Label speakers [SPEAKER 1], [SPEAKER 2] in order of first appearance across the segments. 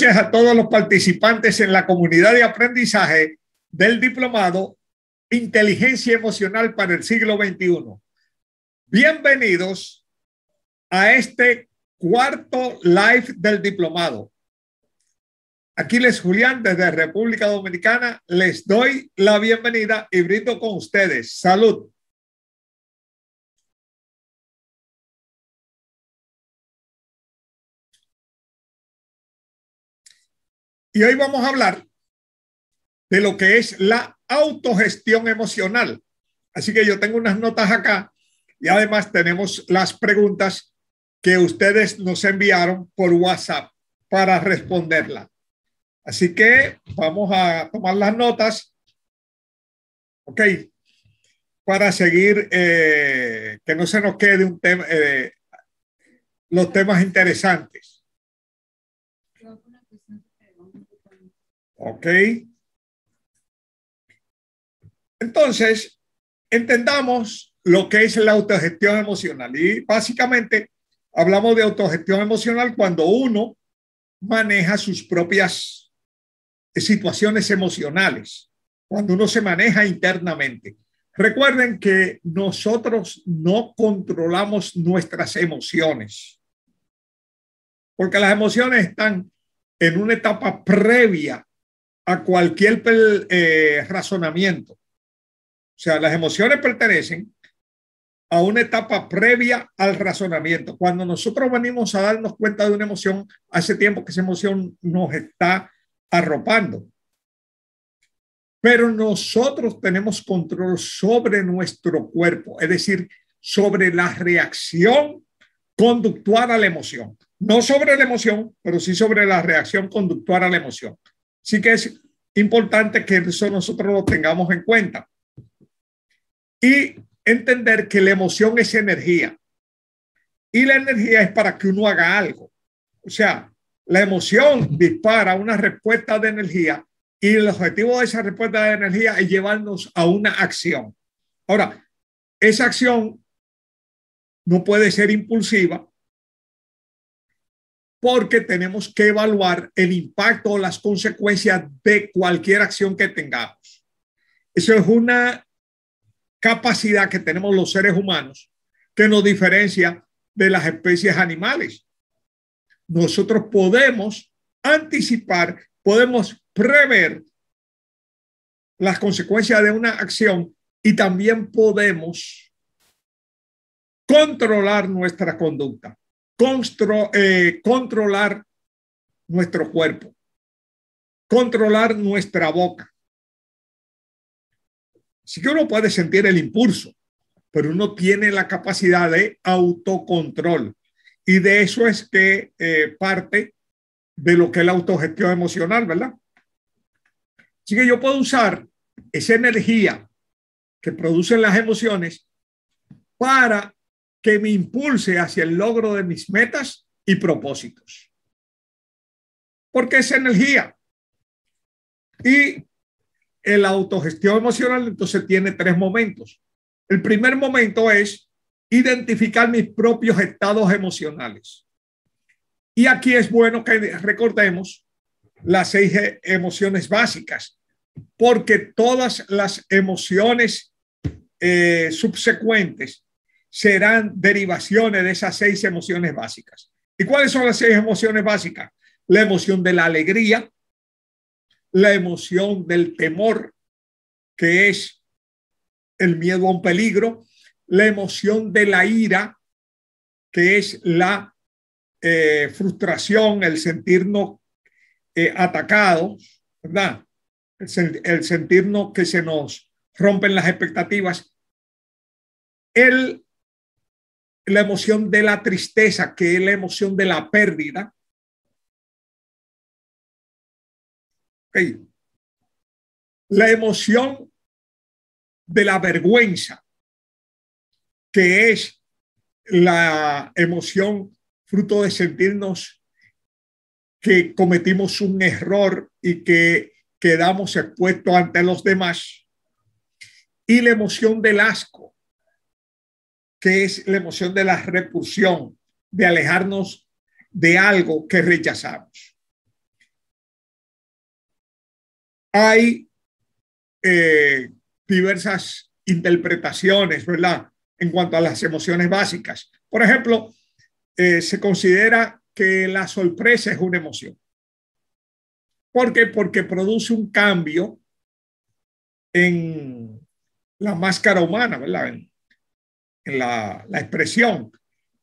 [SPEAKER 1] noches a todos los participantes en la comunidad de aprendizaje del diplomado Inteligencia Emocional para el Siglo XXI. Bienvenidos a este cuarto live del diplomado. Aquí les Julián desde República Dominicana. Les doy la bienvenida
[SPEAKER 2] y brindo con ustedes. Salud. Y hoy vamos a hablar de lo que es la
[SPEAKER 1] autogestión emocional. Así que yo tengo unas notas acá y además tenemos las preguntas que ustedes nos enviaron por WhatsApp para responderla. Así que vamos a tomar las notas. Ok, para seguir, eh, que no se nos quede un tema,
[SPEAKER 2] eh, los temas interesantes. ¿Ok?
[SPEAKER 1] Entonces, entendamos lo que es la autogestión emocional. Y básicamente hablamos de autogestión emocional cuando uno maneja sus propias situaciones emocionales, cuando uno se maneja internamente. Recuerden que nosotros no controlamos nuestras emociones, porque las emociones están en una etapa previa a cualquier eh, razonamiento. O sea, las emociones pertenecen a una etapa previa al razonamiento. Cuando nosotros venimos a darnos cuenta de una emoción, hace tiempo que esa emoción nos está arropando. Pero nosotros tenemos control sobre nuestro cuerpo, es decir, sobre la reacción conductual a la emoción. No sobre la emoción, pero sí sobre la reacción conductual a la emoción. Sí que es importante que eso nosotros lo tengamos en cuenta. Y entender que la emoción es energía. Y la energía es para que uno haga algo. O sea, la emoción dispara una respuesta de energía y el objetivo de esa respuesta de energía es llevarnos a una acción. Ahora, esa acción no puede ser impulsiva, porque tenemos que evaluar el impacto o las consecuencias de cualquier acción que tengamos. Eso es una capacidad que tenemos los seres humanos que nos diferencia de las especies animales. Nosotros podemos anticipar, podemos prever las consecuencias de una acción y también podemos controlar nuestra conducta. Eh, controlar nuestro cuerpo, controlar nuestra boca. Si sí que uno puede sentir el impulso, pero uno tiene la capacidad de autocontrol. Y de eso es que eh, parte de lo que es la autogestión emocional, ¿verdad? Así que yo puedo usar esa energía que producen las emociones para que me impulse hacia el logro de mis metas y propósitos. Porque es energía. Y la autogestión emocional entonces tiene tres momentos. El primer momento es identificar mis propios estados emocionales. Y aquí es bueno que recordemos las seis e, emociones básicas, porque todas las emociones eh, subsecuentes serán derivaciones de esas seis emociones básicas. ¿Y cuáles son las seis emociones básicas? La emoción de la alegría, la emoción del temor, que es el miedo a un peligro, la emoción de la ira, que es la eh, frustración, el sentirnos eh, atacados, ¿verdad? El, el sentirnos que se nos rompen las expectativas, el la
[SPEAKER 2] emoción de la tristeza, que es la emoción de la pérdida. La emoción de la vergüenza, que es
[SPEAKER 1] la emoción fruto de sentirnos que cometimos un error y que quedamos expuestos ante los demás. Y la emoción del asco, que es la emoción de la
[SPEAKER 2] repulsión, de alejarnos de algo que rechazamos. Hay eh,
[SPEAKER 1] diversas interpretaciones, ¿verdad? En cuanto a las emociones básicas. Por ejemplo, eh, se considera que la sorpresa es una emoción. ¿Por qué? Porque produce un cambio en la máscara humana, ¿verdad? la, la expresión,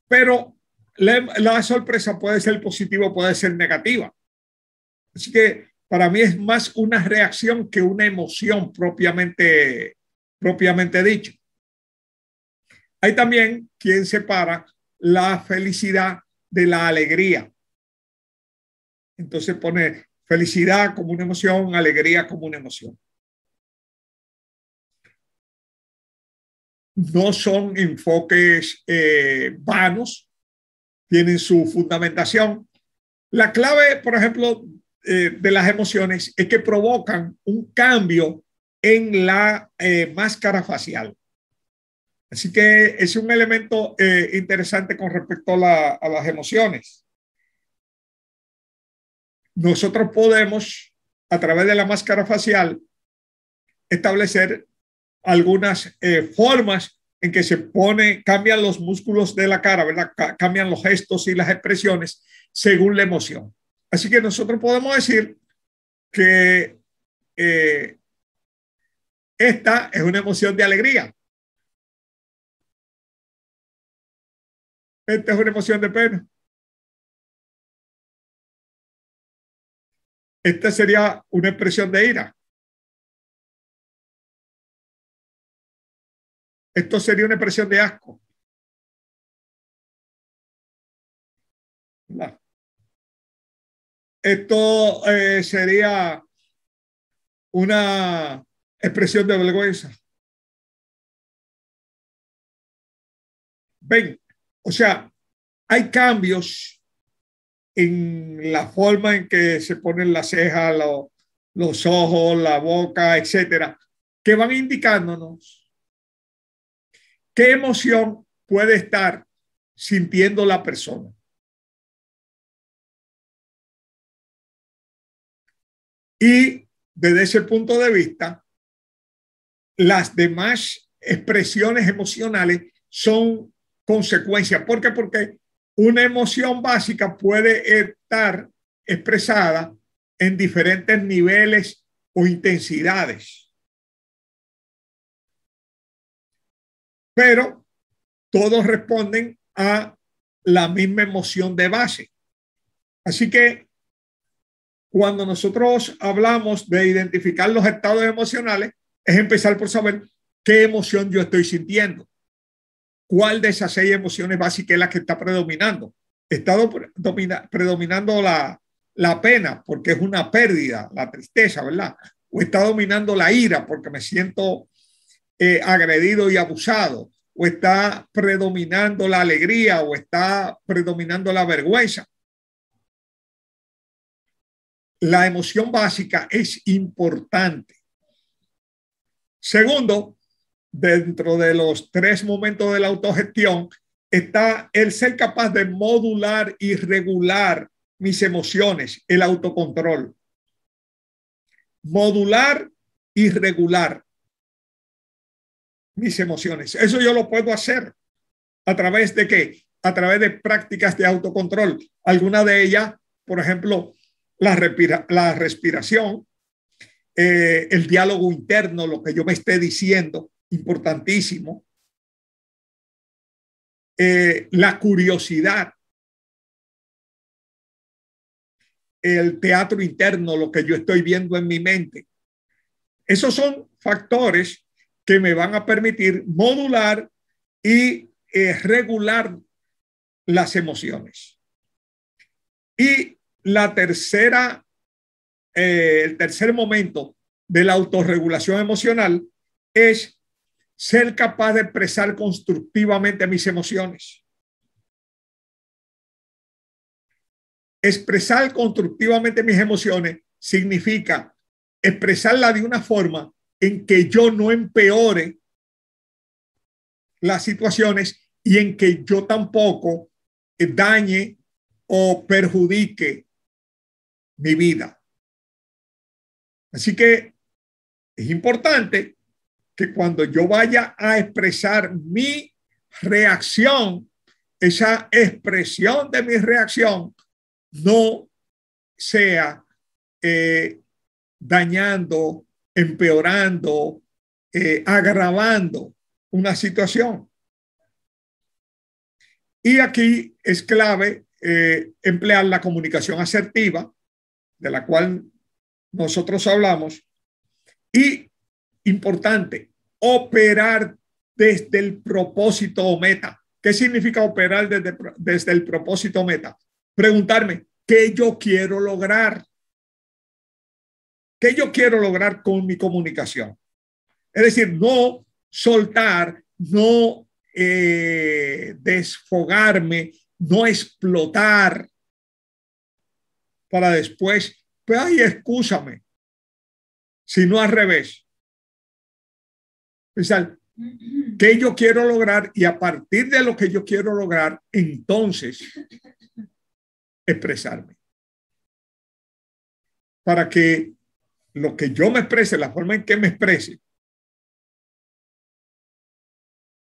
[SPEAKER 1] pero la, sorpresa puede ser positiva, puede ser negativa. Así que para mí es más una reacción que una emoción propiamente, propiamente dicho. Hay también quien separa la felicidad de la alegría. Entonces pone felicidad como una emoción, alegría como una emoción.
[SPEAKER 2] no son enfoques eh,
[SPEAKER 1] vanos, tienen su fundamentación. La clave, por ejemplo, eh, de las emociones es que provocan un cambio en la eh, máscara facial. Así que es un elemento interesante con respecto a las emociones. Nosotros podemos, a través de la máscara facial, establecer algunas eh, formas en que se pone, cambian los músculos de la cara, ¿verdad? cambian los gestos y las expresiones según la emoción. Así que nosotros podemos
[SPEAKER 2] decir que eh, esta es una emoción de alegría. Esta es una emoción de pena. Esta sería una expresión de ira. Esto sería una expresión de asco. Esto eh, sería una expresión de vergüenza. Ven, o sea, hay cambios en la forma en que se
[SPEAKER 1] ponen las cejas, los ojos, la boca, etcétera, que van
[SPEAKER 2] indicándonos ¿Qué emoción puede estar sintiendo la persona? Y desde ese punto de vista,
[SPEAKER 1] las demás expresiones emocionales son consecuencias. ¿Por qué? Porque una emoción básica puede estar expresada
[SPEAKER 2] en diferentes niveles o intensidades. pero todos responden a la misma emoción de base. Así que
[SPEAKER 1] cuando nosotros hablamos de identificar los estados emocionales, es empezar por saber qué emoción yo estoy sintiendo. ¿Cuál de esas seis emociones básicas es la que está predominando? Está predominando la, la pena porque es una pérdida, la tristeza, ¿verdad? O está dominando la ira porque me siento eh, agredido y abusado, o está predominando la alegría, o está predominando la vergüenza. La emoción básica es importante. Segundo, dentro de los tres momentos de la autogestión, está el ser capaz de modular y regular mis emociones, el autocontrol. Modular y regular mis emociones. Eso yo lo puedo hacer. ¿A través de qué? A través de prácticas de autocontrol. Alguna de ellas, por ejemplo, la, respiración, eh, el diálogo interno, lo que yo me esté
[SPEAKER 2] diciendo, importantísimo. Eh, la curiosidad, el teatro interno, lo que yo estoy viendo en mi mente. Esos son factores
[SPEAKER 1] que me van a permitir modular y eh, regular las emociones. Y la tercera, eh, el tercer momento de la autorregulación emocional es ser capaz de expresar constructivamente mis emociones. Expresar constructivamente mis emociones significa expresarla de una forma en que yo no empeore las situaciones y en que yo tampoco
[SPEAKER 2] eh, dañe o perjudique mi vida. Así que es importante
[SPEAKER 1] que cuando yo vaya a expresar mi reacción, esa expresión de mi reacción no sea eh, dañando empeorando, eh, agravando una situación. Y aquí es clave eh, emplear la comunicación asertiva, de la cual nosotros hablamos, y, importante, operar desde el propósito o meta. ¿Qué significa operar desde, desde el propósito o meta? Preguntarme, ¿qué yo quiero lograr? ¿Qué yo quiero lograr con mi comunicación. Es decir, no soltar, no eh, desfogarme,
[SPEAKER 2] no explotar para después, pues, ay, excúsame, sino al revés.
[SPEAKER 1] Pensar, ¿qué yo quiero lograr? Y a partir de lo que yo quiero lograr, entonces expresarme. Para que lo que yo me exprese, la forma en que me exprese,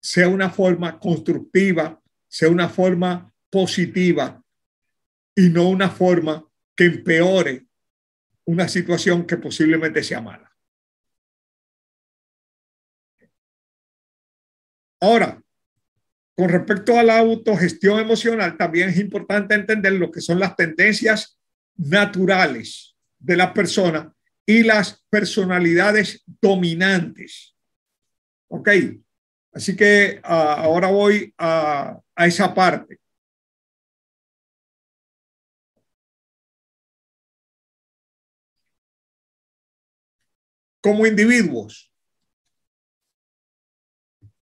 [SPEAKER 1] sea una forma constructiva, sea una forma positiva y no una forma que empeore
[SPEAKER 2] una situación que posiblemente sea mala. Ahora, con respecto a la autogestión
[SPEAKER 1] emocional, también es importante entender lo que son las tendencias naturales de la persona y las personalidades dominantes.
[SPEAKER 2] ¿Ok? Así que ah, ahora voy a, a esa parte. Como individuos,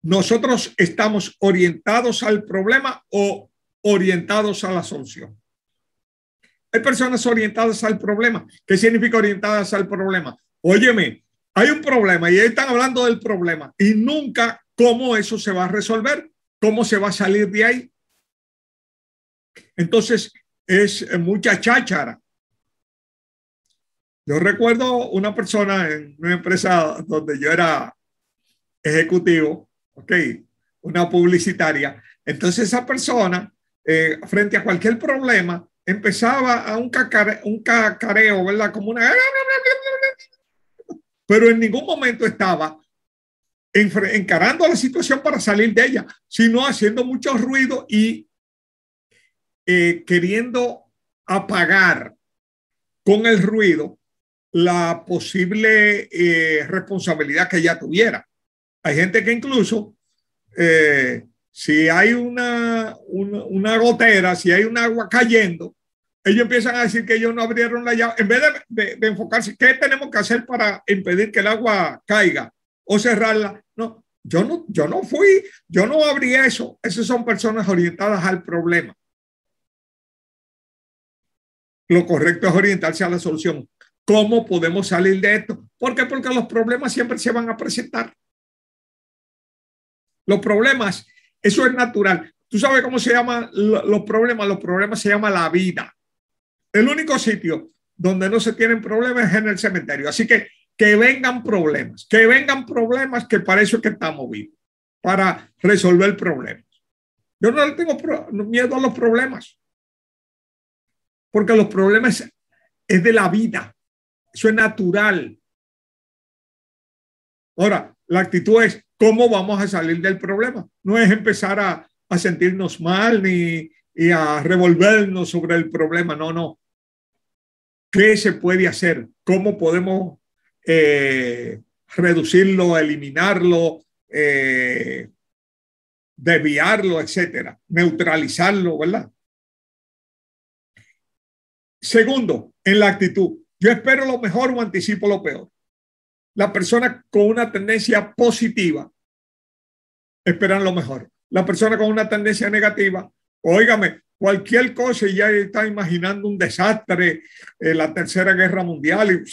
[SPEAKER 2] ¿nosotros estamos orientados al problema
[SPEAKER 1] o orientados a la solución? Hay personas orientadas al problema. ¿Qué significa orientadas al problema? Óyeme, hay un problema y están hablando del problema y nunca cómo eso se va a resolver, cómo se va a salir de ahí. Entonces, es eh, mucha cháchara. Yo recuerdo una persona en una empresa donde yo era ejecutivo, ok, una publicitaria. Entonces esa persona, eh, frente a cualquier problema, empezaba a un, cacareo, un cacareo ¿verdad? Como una... Pero en ningún momento estaba encarando la situación para salir de ella, sino haciendo mucho ruido y eh, queriendo apagar con el ruido la posible eh, responsabilidad que ella tuviera. Hay gente que incluso eh, si hay una, gotera, si hay un agua cayendo, ellos empiezan a decir que ellos no abrieron la llave, en vez de, enfocarse, ¿qué tenemos que hacer para impedir que el agua caiga o cerrarla? No, yo no, yo no fui, yo no abrí eso. Esas son personas orientadas al problema. Lo correcto es orientarse a la solución. ¿Cómo podemos salir de esto? ¿Por qué? Porque los problemas siempre se van a presentar. Los problemas eso es natural. ¿Tú sabes cómo se llaman los problemas? Los problemas se llaman la vida. El único sitio donde no se tienen problemas es en el cementerio. Así que que vengan problemas, que vengan problemas que para eso es que estamos vivos, para resolver problemas. Yo no tengo
[SPEAKER 2] miedo a los problemas, porque los problemas es de la vida, eso es natural. Ahora, la
[SPEAKER 1] actitud es, ¿Cómo vamos a salir del problema? No es empezar a, sentirnos mal ni y a revolvernos sobre el problema, no, no. ¿Qué se puede hacer? ¿Cómo podemos eh, reducirlo, eliminarlo, eh, desviarlo, etcétera, neutralizarlo, ¿verdad? Segundo, en la actitud. Yo espero lo mejor o anticipo lo peor. La persona con una tendencia positiva esperan lo mejor. La persona con una tendencia negativa, óigame, cualquier cosa y ya está imaginando un desastre, eh, la tercera
[SPEAKER 2] guerra mundial.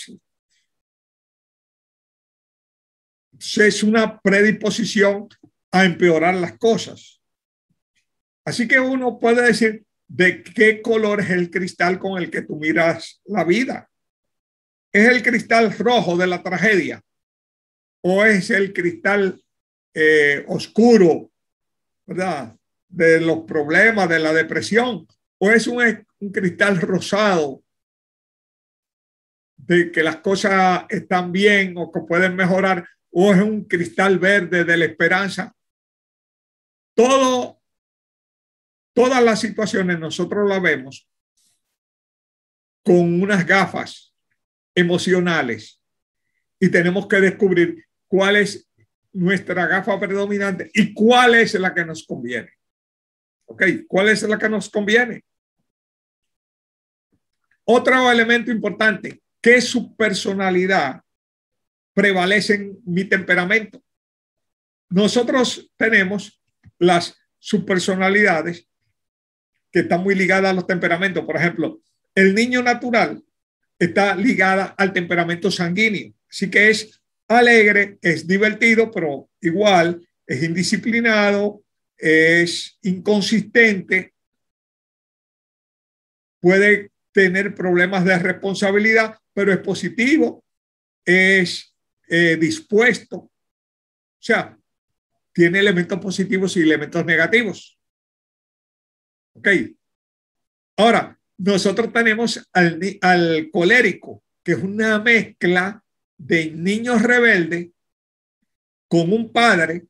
[SPEAKER 2] Es una predisposición a empeorar las cosas. Así que
[SPEAKER 1] uno puede decir de qué color es el cristal con el que tú miras la vida. ¿Es el cristal rojo de la tragedia o es el cristal eh, oscuro, De los problemas, de la depresión, o es un, cristal rosado de que las cosas están bien o que pueden mejorar, o es un cristal
[SPEAKER 2] verde de la esperanza. Todo, todas las situaciones nosotros las vemos con unas gafas
[SPEAKER 1] emocionales y tenemos que descubrir cuál es nuestra gafa predominante y cuál es la que nos conviene. ¿Ok? ¿Cuál es la que nos conviene? Otro elemento importante, ¿qué su personalidad prevalece en mi temperamento. Nosotros tenemos las subpersonalidades que están muy ligadas a los temperamentos. Por ejemplo, el niño natural está ligada al temperamento sanguíneo. Así que es alegre, es divertido, pero igual es indisciplinado, es inconsistente, puede tener problemas de responsabilidad, pero es positivo, es eh, dispuesto. O sea, tiene elementos positivos y elementos negativos. Ok. Ahora, nosotros tenemos al, al colérico, que es una mezcla de niños rebeldes con un padre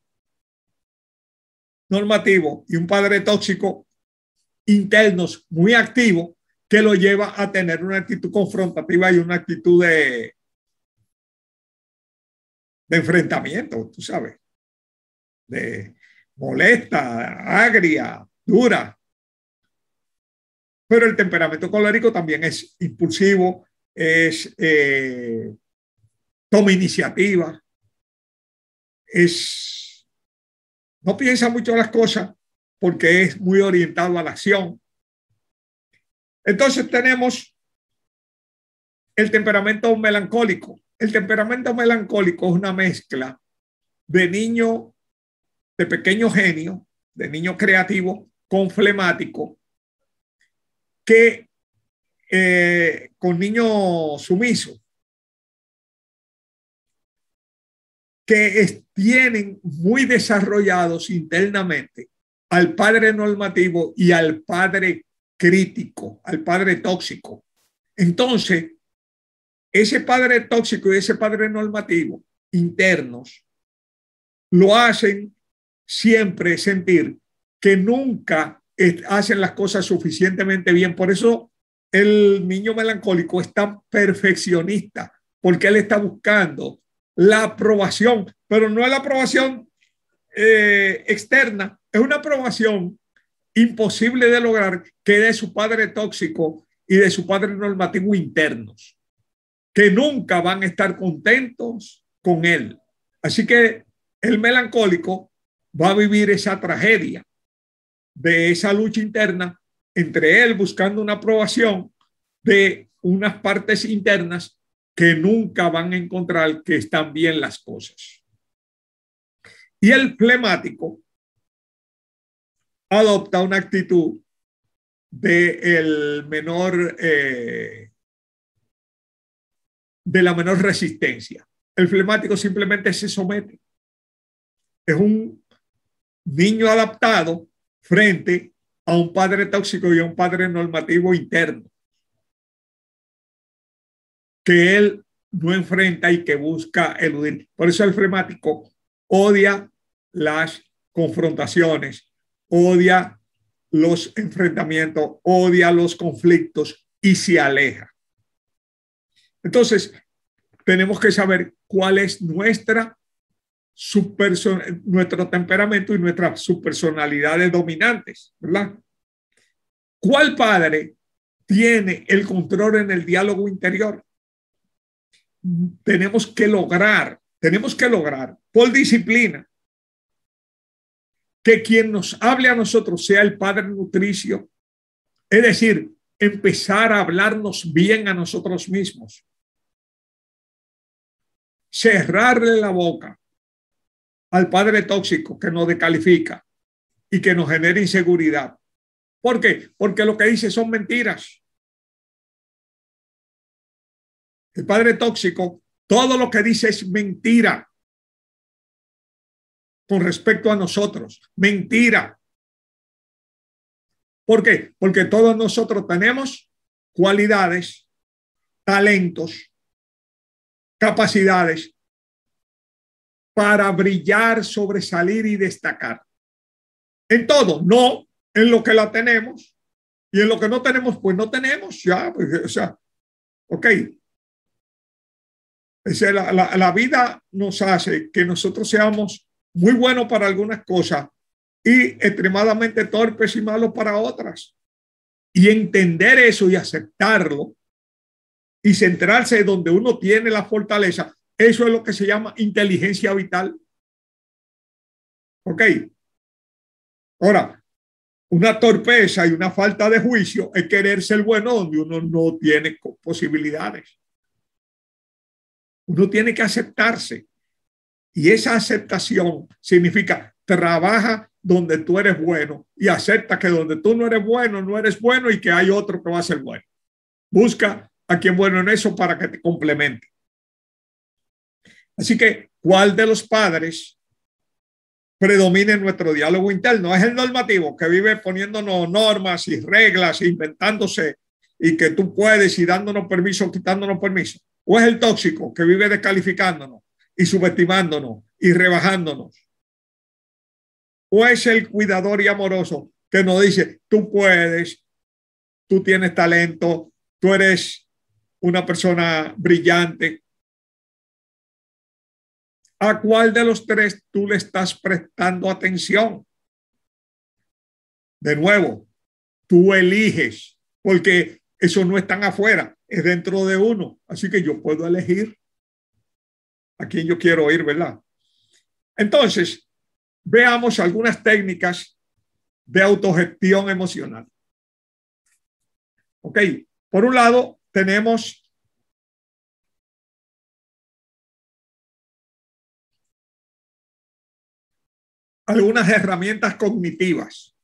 [SPEAKER 1] normativo y un padre tóxico internos muy activo que lo lleva a tener una actitud confrontativa
[SPEAKER 2] y una actitud de, de enfrentamiento, tú sabes, de molesta, agria, dura.
[SPEAKER 1] Pero el temperamento colérico también es impulsivo, es, eh, toma iniciativa, es, no piensa mucho las cosas porque es muy orientado a la acción. Entonces tenemos el temperamento melancólico. El temperamento melancólico es una mezcla de niño, de pequeño genio, de niño creativo con
[SPEAKER 2] flemático, que eh, con niños sumisos, que
[SPEAKER 1] tienen muy desarrollados internamente al padre normativo y al padre crítico, al padre tóxico. Entonces, ese padre tóxico y ese padre normativo internos lo hacen siempre sentir que nunca hacen las cosas suficientemente bien. Por eso el niño melancólico es tan perfeccionista, porque él está buscando la aprobación, pero no es la aprobación eh, externa, es una aprobación imposible de lograr que de su padre tóxico y de su padre normativo internos, que nunca van a estar contentos con él. Así que el melancólico va a vivir esa tragedia de esa lucha interna entre él buscando una aprobación de unas partes internas que nunca van a encontrar que están bien las cosas. Y el flemático adopta una actitud de el menor eh, de la menor resistencia. El flemático simplemente se somete. Es un niño adaptado frente a un padre tóxico y a un padre normativo interno que él no enfrenta y que busca eludir. Por eso el fremático odia las confrontaciones, odia los enfrentamientos, odia los conflictos y se aleja. Entonces, tenemos que saber cuál es nuestra nuestro temperamento y nuestras subpersonalidades dominantes, ¿verdad? ¿Cuál padre tiene el control en el diálogo interior? Tenemos que lograr, tenemos que lograr por disciplina que quien nos hable a nosotros sea el padre nutricio, es decir, empezar a hablarnos bien a nosotros mismos, cerrarle la boca al padre tóxico que nos descalifica y que nos genera inseguridad.
[SPEAKER 2] ¿Por qué? Porque lo que dice son mentiras. El padre tóxico, todo lo que dice es mentira con respecto a nosotros. Mentira.
[SPEAKER 1] ¿Por qué? Porque todos nosotros tenemos cualidades, talentos, capacidades para brillar, sobresalir y destacar. En todo, no en lo que la tenemos y en lo que no tenemos, pues no tenemos ya, pues, o sea, ok. Es la, la vida nos hace que nosotros seamos muy buenos para algunas cosas y extremadamente torpes y malos para otras. Y entender eso y aceptarlo y centrarse donde uno tiene la fortaleza eso es lo que se llama inteligencia vital. ¿Ok? Ahora, una torpeza y una falta de juicio es querer ser bueno donde uno no tiene posibilidades. Uno tiene que aceptarse. Y esa aceptación significa trabaja donde tú eres bueno y acepta que donde tú no eres bueno, no eres bueno y que hay otro que va a ser bueno. Busca a quien bueno en eso para que te complemente. Así que, ¿cuál de los padres predomina en nuestro diálogo interno? Es el normativo que vive poniéndonos normas y reglas, inventándose y que tú puedes y dándonos permiso, quitándonos permiso. O es el tóxico que vive descalificándonos y subestimándonos y rebajándonos. O es el cuidador y amoroso que nos dice, tú puedes, tú tienes talento, tú eres una persona
[SPEAKER 2] brillante, ¿A cuál de los tres tú le estás prestando atención? De nuevo,
[SPEAKER 1] tú eliges, porque esos no están afuera, es dentro de uno. Así que yo puedo elegir a quién yo quiero oír, ¿verdad? Entonces, veamos algunas técnicas de autogestión emocional.
[SPEAKER 2] Ok, por un lado, tenemos algunas herramientas cognitivas.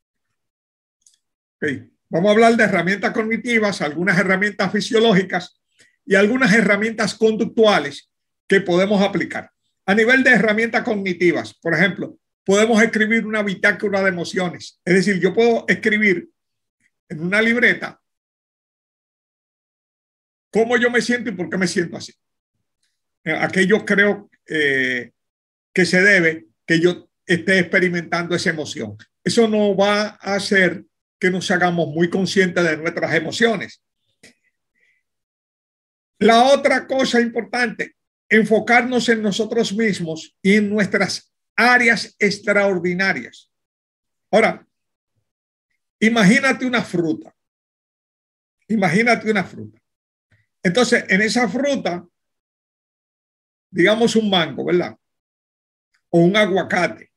[SPEAKER 1] Okay. Vamos a hablar de herramientas cognitivas, algunas herramientas fisiológicas y algunas herramientas conductuales que podemos aplicar. A nivel de herramientas cognitivas, por ejemplo, podemos escribir una bitácora de emociones. Es decir, yo puedo escribir
[SPEAKER 2] en una libreta cómo yo me siento y por qué me siento así. Eh, aquello creo eh, que se debe
[SPEAKER 1] que yo esté experimentando esa emoción. Eso no va a hacer que nos hagamos muy conscientes de nuestras emociones. La otra cosa importante, enfocarnos en nosotros mismos y en nuestras áreas extraordinarias. Ahora, imagínate
[SPEAKER 2] una fruta. Imagínate una fruta. Entonces, en esa fruta, digamos un mango, ¿verdad? O un aguacate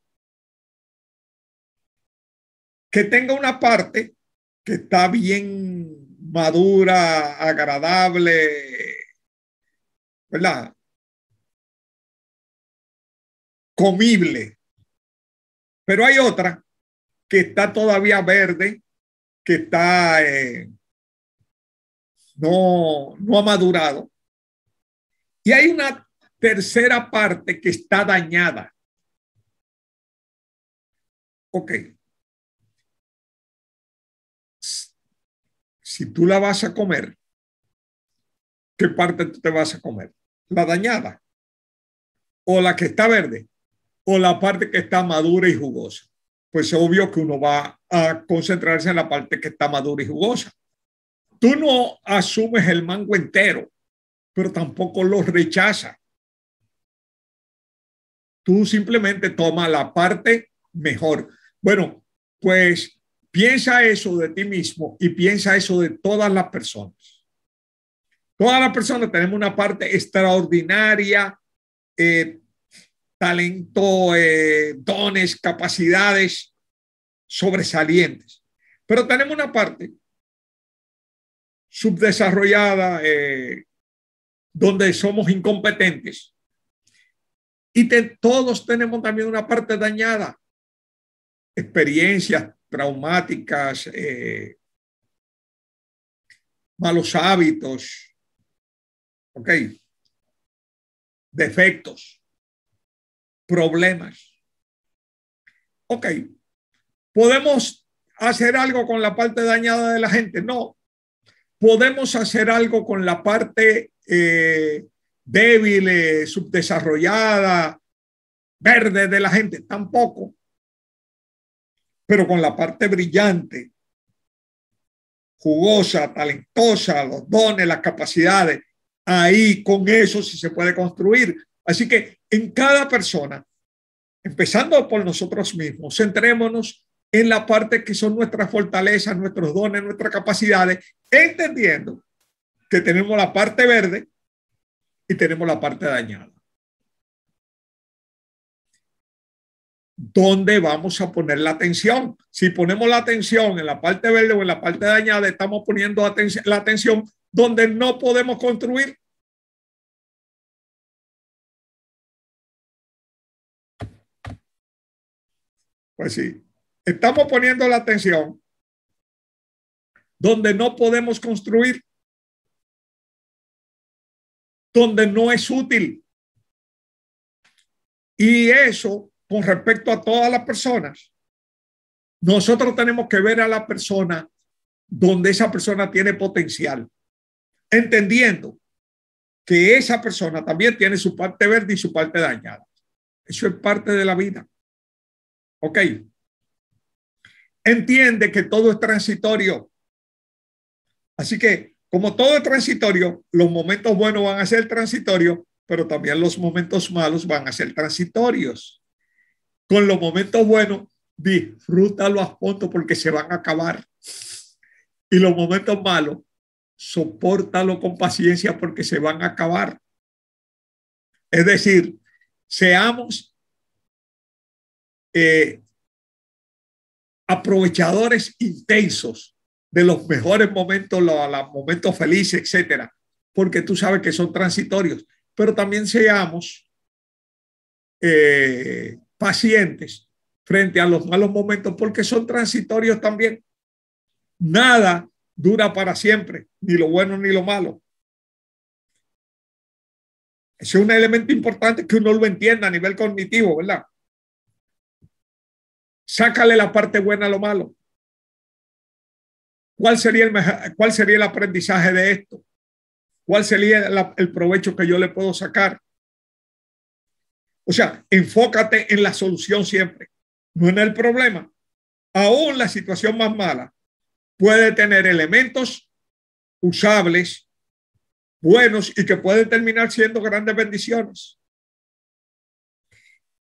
[SPEAKER 2] que tenga una parte que está bien madura, agradable, ¿verdad? Comible. Pero hay otra que está todavía verde,
[SPEAKER 1] que está eh, no, no ha madurado.
[SPEAKER 2] Y hay una tercera parte que está dañada. Ok. si tú la vas a comer, ¿qué parte
[SPEAKER 1] te vas a comer? ¿La dañada? ¿O la que está verde? ¿O la parte que está madura y jugosa? Pues es obvio que uno va a concentrarse en la parte que está madura y jugosa. Tú no asumes el mango entero, pero tampoco lo rechazas. Tú simplemente tomas la parte mejor. Bueno, pues Piensa eso de ti mismo y piensa eso de todas las personas. Todas las personas tenemos una parte extraordinaria, eh, talento, eh, dones, capacidades sobresalientes. Pero tenemos una parte subdesarrollada, eh, donde somos incompetentes. Y todos tenemos también una parte dañada, experiencias, traumáticas, eh,
[SPEAKER 2] malos hábitos, ¿ok? Defectos, problemas. ¿Ok? ¿Podemos hacer algo con la
[SPEAKER 1] parte dañada de la gente? No. ¿Podemos hacer algo con la parte eh, débil, eh, subdesarrollada, verde de la gente? Tampoco pero con la parte brillante, jugosa, talentosa, los dones, las capacidades. Ahí con eso sí se puede construir. Así que en cada persona, empezando por nosotros mismos, centrémonos en la parte que son nuestras fortalezas, nuestros dones, nuestras capacidades, entendiendo que tenemos la parte verde y tenemos la parte dañada. dónde vamos a poner la atención. Si ponemos la atención en la parte verde
[SPEAKER 2] o en la parte dañada, estamos poniendo la atención donde no podemos construir. Pues sí, estamos poniendo la atención donde no podemos construir, donde no es útil. Y eso
[SPEAKER 1] con respecto a todas las personas. Nosotros tenemos que ver a la persona donde esa persona tiene potencial, entendiendo que esa persona también tiene su parte verde y su parte dañada. Eso es parte de la vida. ¿Ok? Entiende que todo es transitorio. Así que, como todo es transitorio, los momentos buenos van a ser transitorios, pero también los momentos malos van a ser transitorios con los momentos buenos, disfrútalo a fondo porque se van a acabar. Y los momentos malos, soportalo con paciencia porque se van a
[SPEAKER 2] acabar. Es decir, seamos eh, aprovechadores intensos
[SPEAKER 1] de los mejores momentos, los, los momentos felices, etcétera, porque tú sabes que son transitorios, pero también seamos eh, pacientes frente a los malos momentos porque son transitorios también. Nada dura para siempre, ni lo bueno ni lo malo.
[SPEAKER 2] es un elemento importante que uno lo entienda a nivel cognitivo, ¿verdad? Sácale la parte buena a lo malo. ¿Cuál sería el, cuál sería el aprendizaje de esto? ¿Cuál sería
[SPEAKER 1] el provecho que yo le puedo sacar? O sea, enfócate en la solución siempre, no en el problema. Aún la situación más mala puede tener elementos usables, buenos y que pueden terminar siendo grandes bendiciones.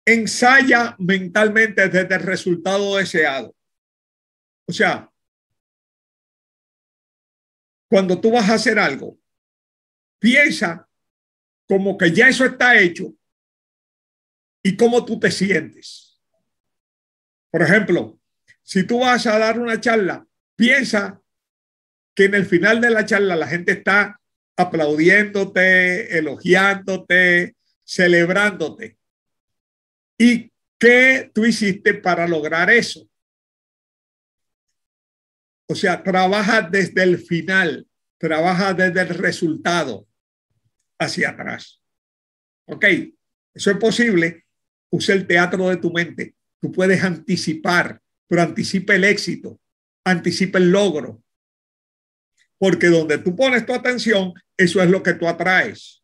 [SPEAKER 1] Ensaya
[SPEAKER 2] mentalmente desde el resultado deseado. O sea, cuando tú vas a hacer algo, piensa como que ya eso está hecho y cómo tú te
[SPEAKER 1] sientes. Por ejemplo, si tú vas a dar una charla, piensa que en el final de la charla la gente está aplaudiéndote, elogiándote, celebrándote. ¿Y qué tú hiciste para lograr eso? O sea, trabaja desde el final, trabaja desde el resultado hacia atrás. ¿Ok? Eso es posible Usa el teatro de tu mente. Tú puedes anticipar, pero anticipa el éxito, anticipa el
[SPEAKER 2] logro. Porque donde tú pones tu atención, eso es lo que tú atraes.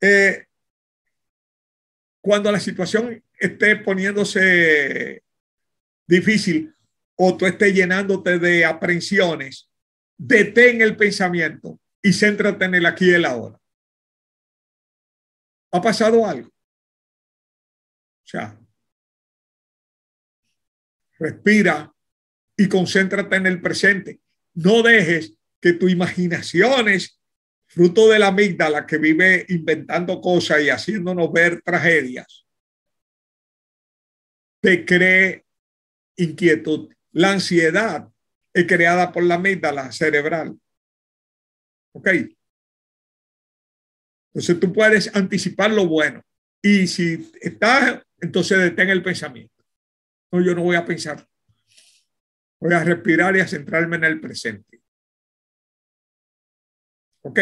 [SPEAKER 2] Eh, cuando la situación
[SPEAKER 1] esté poniéndose difícil o tú estés llenándote
[SPEAKER 2] de aprensiones, detén el pensamiento y céntrate en el aquí y el ahora. ¿Ha pasado algo? O sea, respira y concéntrate
[SPEAKER 1] en el presente. No dejes que imaginación imaginaciones, fruto de la amígdala que vive inventando cosas y haciéndonos ver tragedias,
[SPEAKER 2] te cree inquietud. La ansiedad es creada por la amígdala cerebral. ¿Ok?
[SPEAKER 1] Entonces tú puedes anticipar lo bueno. Y si estás
[SPEAKER 2] entonces detén el pensamiento. No, yo no voy a pensar. Voy a respirar y a centrarme en el presente. ¿Ok?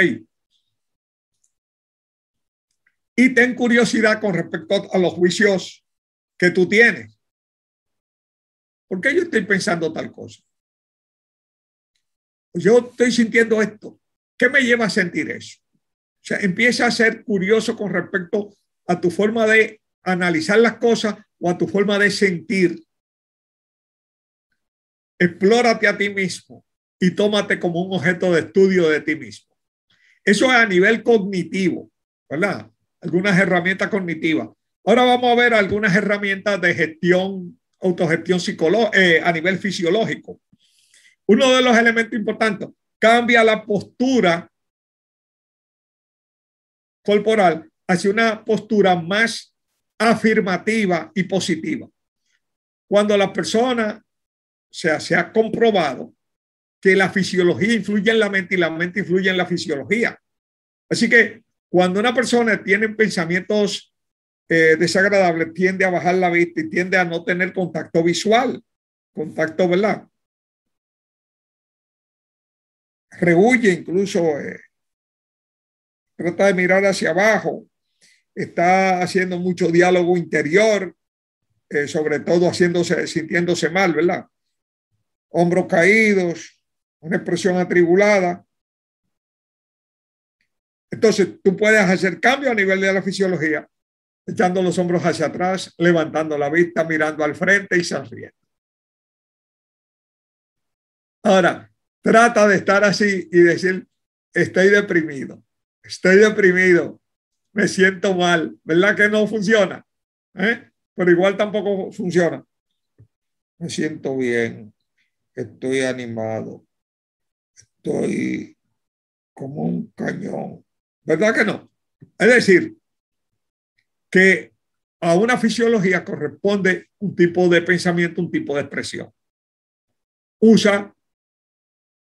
[SPEAKER 2] Y ten curiosidad con respecto a los juicios que tú tienes. ¿Por qué yo estoy pensando tal cosa? Yo estoy sintiendo esto. ¿Qué me lleva a sentir eso?
[SPEAKER 1] O sea, empieza a ser curioso con respecto a tu forma de analizar las cosas o a tu forma de sentir. Explórate a ti mismo y tómate como un objeto de estudio de ti mismo. Eso es a nivel cognitivo, ¿verdad? Algunas herramientas cognitivas. Ahora vamos a ver algunas herramientas de gestión, autogestión psicológica eh, a nivel fisiológico. Uno de los elementos importantes, cambia la postura corporal hacia una postura más afirmativa y positiva. Cuando la persona se ha comprobado que la fisiología influye en la mente y la mente influye en la fisiología. Así que cuando una persona tiene pensamientos eh, desagradables, tiende
[SPEAKER 2] a bajar la vista y tiende a no tener contacto visual, contacto, ¿verdad? Rehuye incluso, eh, trata de mirar hacia abajo, está haciendo mucho diálogo interior,
[SPEAKER 1] eh, sobre todo haciéndose, sintiéndose mal, ¿verdad? Hombros caídos, una expresión atribulada. Entonces, tú puedes hacer cambio a nivel de la fisiología, echando los hombros hacia atrás, levantando la vista, mirando al frente y sonriendo. Ahora, trata de estar así y decir, estoy deprimido, estoy deprimido, me siento mal. ¿Verdad que no funciona? ¿Eh? Pero igual tampoco funciona. Me siento bien, estoy animado, estoy como un cañón. ¿Verdad que no? Es decir, que a una fisiología corresponde un tipo de pensamiento, un tipo de expresión. Usa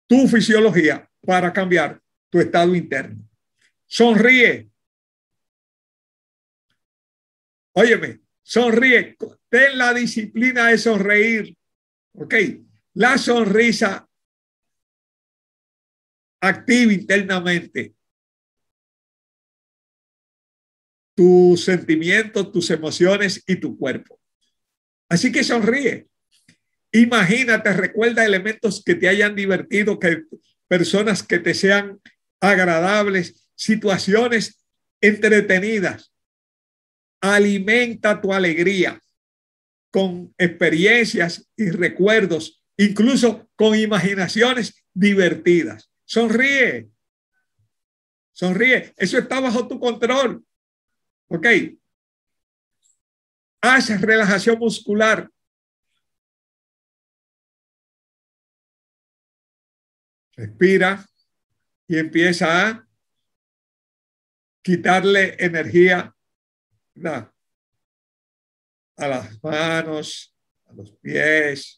[SPEAKER 2] tu fisiología para cambiar tu estado interno. Sonríe Óyeme, sonríe, ten la disciplina de sonreír. ¿Ok? La sonrisa activa internamente tus sentimientos, tus emociones y tu
[SPEAKER 1] cuerpo. Así que sonríe. Imagínate, recuerda elementos que te hayan divertido, que personas que te sean agradables, situaciones entretenidas alimenta tu alegría con experiencias y recuerdos, incluso con imaginaciones divertidas. Sonríe, sonríe,
[SPEAKER 2] eso está bajo tu control. ¿Ok? Haz relajación muscular. Respira y empieza a quitarle energía a las manos, a los pies.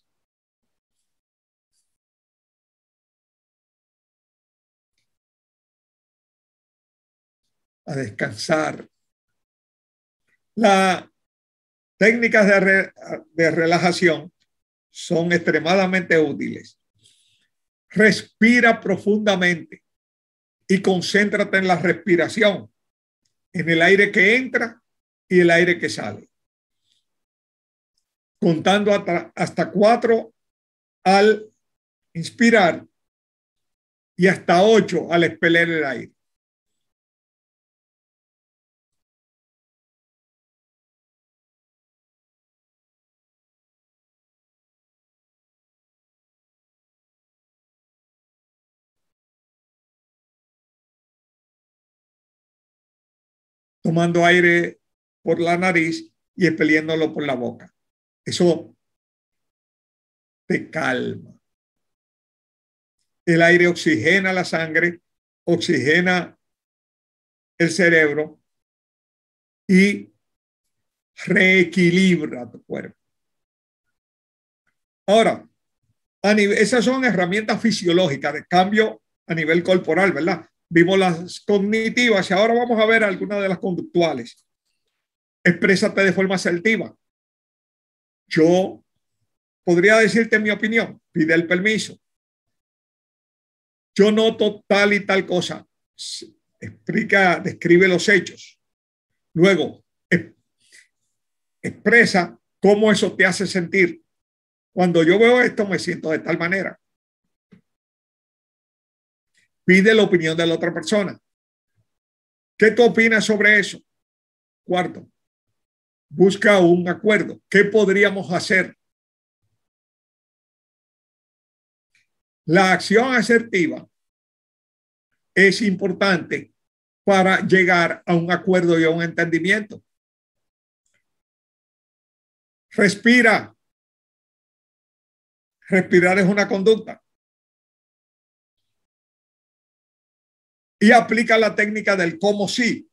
[SPEAKER 2] a descansar. Las
[SPEAKER 1] técnicas de relajación son extremadamente útiles. Respira profundamente y concéntrate en la respiración, en el aire que entra y el aire que sale.
[SPEAKER 2] Contando hasta, cuatro al inspirar y hasta ocho al expeler el aire. tomando aire por la nariz y expeliéndolo por la boca. Eso te calma. El aire oxigena la sangre, oxigena el cerebro y reequilibra tu cuerpo. Ahora, esas son
[SPEAKER 1] herramientas fisiológicas de cambio a nivel corporal, ¿verdad? Vimos las cognitivas y ahora vamos a ver algunas de las conductuales exprésate de forma asertiva. Yo podría decirte mi opinión, pide el permiso. Yo noto tal y tal cosa. Explica, describe los hechos. Luego, expresa cómo eso te hace sentir. Cuando yo veo esto, me siento de tal manera.
[SPEAKER 2] Pide la opinión de la otra persona. ¿Qué tú opinas sobre eso? Cuarto, busca un acuerdo. ¿Qué podríamos hacer? La acción asertiva es importante para llegar a un acuerdo y a un entendimiento. Respira. Respirar es una conducta. Y aplica la técnica del como sí.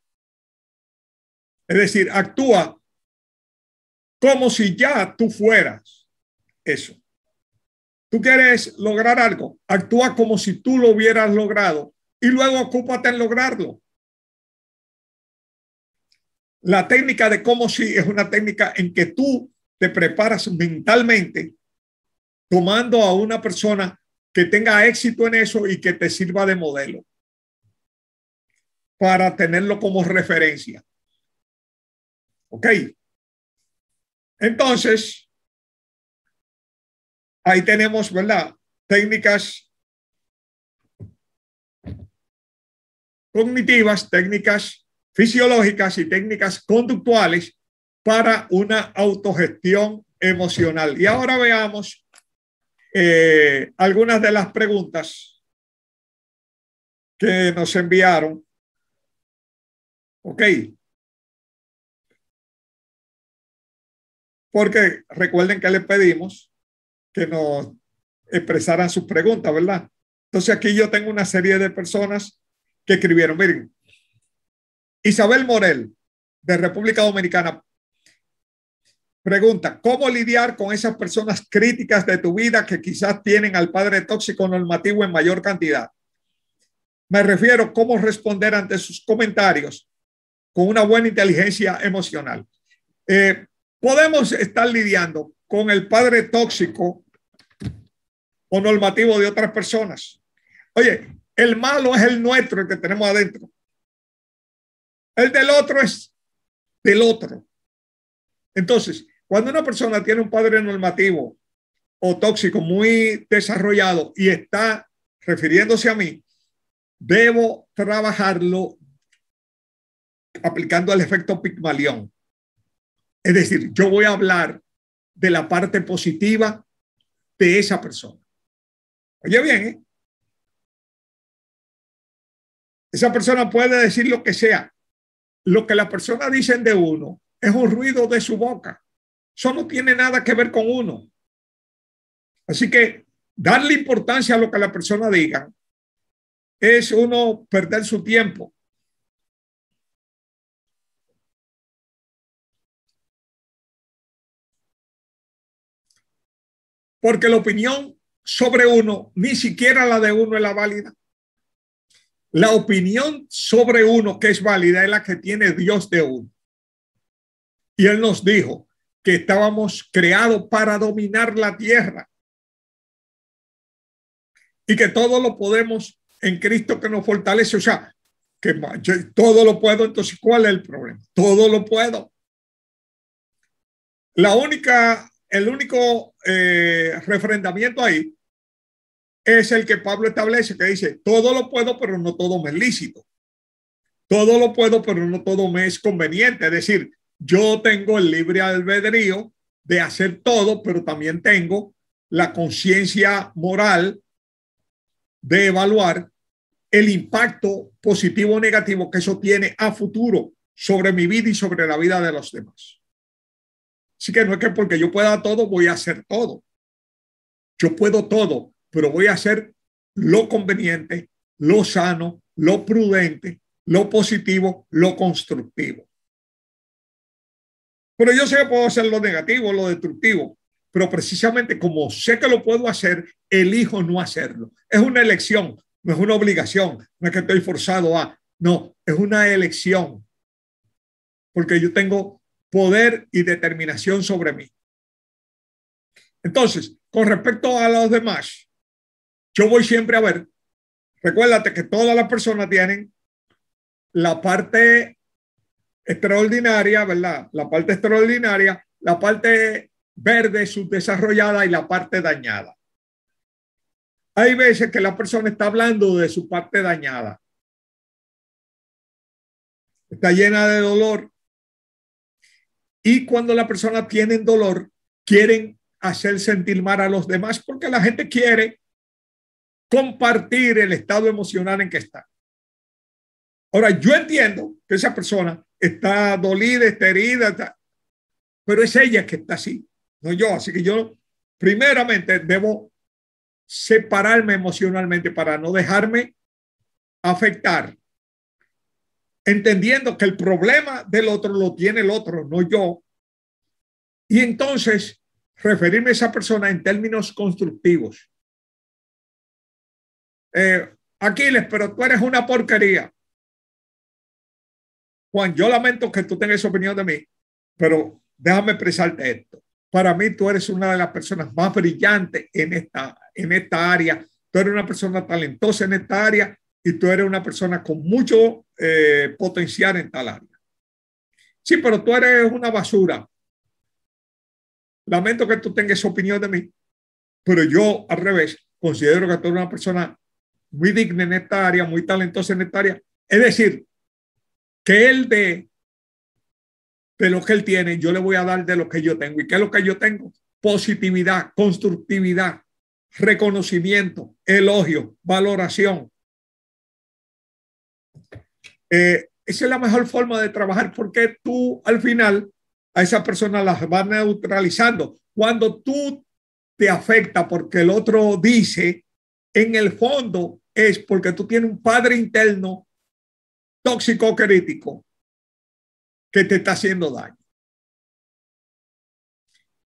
[SPEAKER 2] Es decir, actúa como si ya tú fueras eso. Tú quieres lograr
[SPEAKER 1] algo, actúa como si tú lo hubieras logrado y luego ocúpate en lograrlo. La técnica de como si es una técnica en que tú te preparas mentalmente tomando a una persona que tenga éxito en eso y que te sirva de modelo
[SPEAKER 2] para tenerlo como referencia. ¿Ok? Entonces, ahí tenemos, ¿verdad? Técnicas cognitivas,
[SPEAKER 1] técnicas fisiológicas y técnicas conductuales para una autogestión emocional. Y ahora veamos eh, algunas
[SPEAKER 2] de las preguntas que nos enviaron. Ok. porque recuerden que les pedimos que nos expresaran sus
[SPEAKER 1] preguntas, ¿verdad? Entonces aquí yo tengo una serie de personas que escribieron, miren, Isabel Morel, de República Dominicana, pregunta, ¿cómo lidiar con esas personas críticas de tu vida que quizás tienen al padre tóxico normativo en mayor cantidad? Me refiero, ¿cómo responder ante sus comentarios con una buena inteligencia emocional? Eh, podemos estar lidiando con el padre tóxico o normativo de otras personas. Oye, el malo es el nuestro, el que tenemos adentro. El del otro es del otro. Entonces, cuando una persona tiene un padre normativo o tóxico muy desarrollado y está refiriéndose a mí, debo trabajarlo aplicando el efecto pigmalión. Es decir, yo voy a
[SPEAKER 2] hablar de la parte positiva de esa persona. Oye bien, ¿eh? Esa persona puede decir
[SPEAKER 1] lo que sea. Lo que la persona dice de uno es un ruido de su boca. Eso no tiene nada que ver con uno. Así que darle importancia
[SPEAKER 2] a lo que la persona diga es uno perder su tiempo. porque la opinión sobre uno, ni siquiera la de uno es la válida. La opinión sobre uno
[SPEAKER 1] que es válida es la que tiene Dios de uno. Y Él nos dijo que estábamos creados para dominar la tierra y que todo lo podemos en Cristo que nos fortalece. O sea, que todo lo puedo, entonces, ¿cuál es el problema? Todo lo puedo. La única el único eh, refrendamiento ahí es el que Pablo establece, que dice, todo lo puedo, pero no todo me es lícito. Todo lo puedo, pero no todo me es conveniente. Es decir, yo tengo el libre albedrío de hacer todo, pero también tengo la conciencia moral de evaluar el impacto positivo o negativo que eso tiene a futuro sobre mi vida y sobre la vida de los demás. Así que no es que porque yo pueda todo, voy a hacer todo. Yo puedo todo, pero voy a hacer lo conveniente, lo sano, lo prudente, lo positivo, lo constructivo. Pero yo sé que puedo hacer lo negativo, lo destructivo, pero precisamente como sé que lo puedo hacer, elijo no hacerlo. Es una elección, no es una obligación, no es que estoy forzado a, no, es una elección. Porque yo tengo poder y determinación
[SPEAKER 2] sobre mí. Entonces, con respecto a los demás, yo voy siempre a ver, recuérdate que todas las personas tienen
[SPEAKER 1] la parte extraordinaria, ¿verdad? La parte extraordinaria, la parte verde subdesarrollada y la parte dañada. Hay veces que la persona está hablando de su parte dañada. Está llena de dolor, y cuando la persona tiene dolor, quieren hacer sentir mal a los demás porque la gente quiere compartir el estado emocional en que está. Ahora, yo entiendo que esa persona está dolida, está herida, pero es ella que está así, no yo. Así que yo, primeramente, debo separarme emocionalmente para no dejarme afectar entendiendo que el problema del otro lo tiene el otro, no yo. Y entonces referirme a esa persona en términos constructivos.
[SPEAKER 2] Eh, Aquiles, pero tú eres una porquería. Juan, yo lamento que tú tengas esa opinión de mí, pero déjame expresarte
[SPEAKER 1] esto. Para mí tú eres una de las personas más brillantes en esta, en esta área. Tú eres una persona talentosa en esta área y tú eres una persona con mucho eh, potencial en tal área. Sí, pero tú eres una basura. Lamento que tú tengas esa opinión de mí, pero yo al revés, considero que tú eres una persona muy digna en esta área, muy talentosa en esta área. Es decir, que él de, de lo que él tiene, yo le voy a dar de lo que yo tengo. ¿Y qué es lo que yo tengo? Positividad, constructividad, reconocimiento, elogio, valoración, eh, esa es la mejor forma de trabajar porque tú al final a esa persona la vas neutralizando. Cuando tú te afecta porque el otro dice,
[SPEAKER 2] en el fondo es porque tú tienes un padre interno tóxico crítico que te está haciendo daño.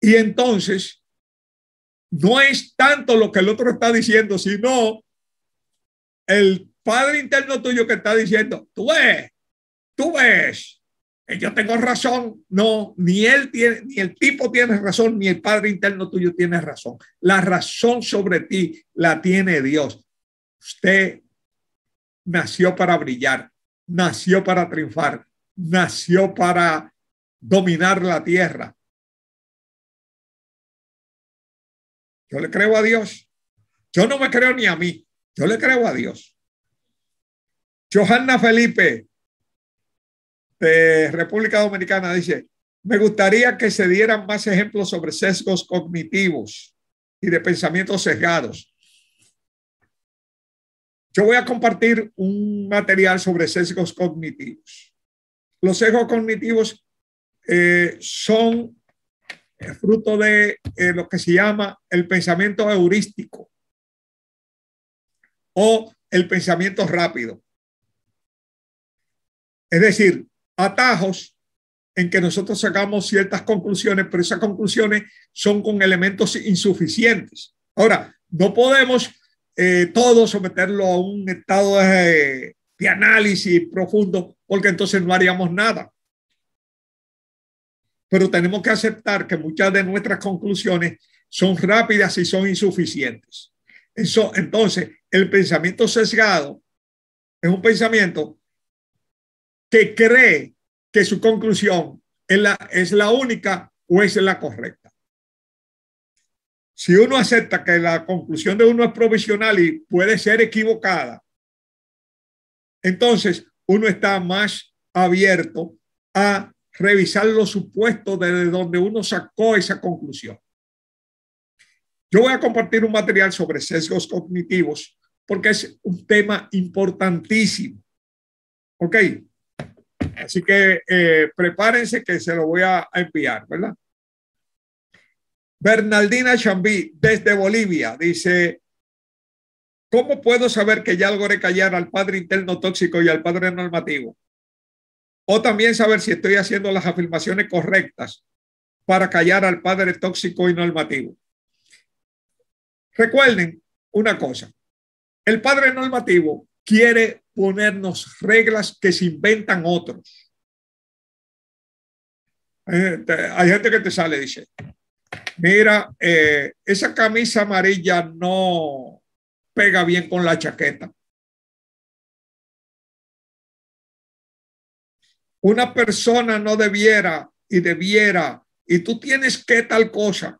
[SPEAKER 2] Y entonces, no es tanto lo que el otro está diciendo,
[SPEAKER 1] sino el padre interno tuyo que está diciendo, tú ves, tú ves, eh, yo tengo razón. No, ni él tiene, ni el tipo tiene razón, ni el padre interno tuyo tiene razón. La razón sobre ti la tiene Dios. Usted nació para brillar, nació
[SPEAKER 2] para triunfar, nació para dominar la tierra. Yo le creo a Dios. Yo no me creo ni a mí. Yo le creo a Dios. Johanna Felipe,
[SPEAKER 1] de República Dominicana, dice, me gustaría que se dieran más ejemplos sobre sesgos cognitivos y de pensamientos sesgados. Yo voy a compartir un material sobre sesgos cognitivos. Los sesgos cognitivos eh, son eh, fruto de eh, lo que se llama el pensamiento heurístico o el pensamiento rápido. Es decir, atajos en que nosotros sacamos ciertas conclusiones, pero esas conclusiones son con elementos insuficientes. Ahora, no podemos eh, todo someterlo a un estado de, análisis profundo, porque entonces no haríamos nada. Pero tenemos que aceptar que muchas de nuestras conclusiones son rápidas y son insuficientes. Eso, entonces, el pensamiento sesgado es un pensamiento que cree que su conclusión es la, es la única o es la correcta. Si uno acepta que la conclusión de uno es provisional y puede ser equivocada, entonces uno está más abierto a revisar los supuestos desde donde uno sacó esa conclusión. Yo voy a compartir un material sobre sesgos cognitivos porque es un tema importantísimo. ¿Ok? Así que eh, prepárense que se lo voy a, enviar, ¿verdad? Bernaldina Chambí, desde Bolivia, dice, ¿cómo puedo saber que ya logré callar al padre interno tóxico y al padre normativo? O también saber si estoy haciendo las afirmaciones correctas para callar al padre tóxico y normativo. Recuerden una cosa, el padre normativo quiere ponernos reglas que se inventan otros. Hay gente que te sale y
[SPEAKER 2] dice, mira, eh, esa camisa amarilla no pega bien con la chaqueta. Una persona no debiera y debiera, y tú tienes
[SPEAKER 1] que tal cosa.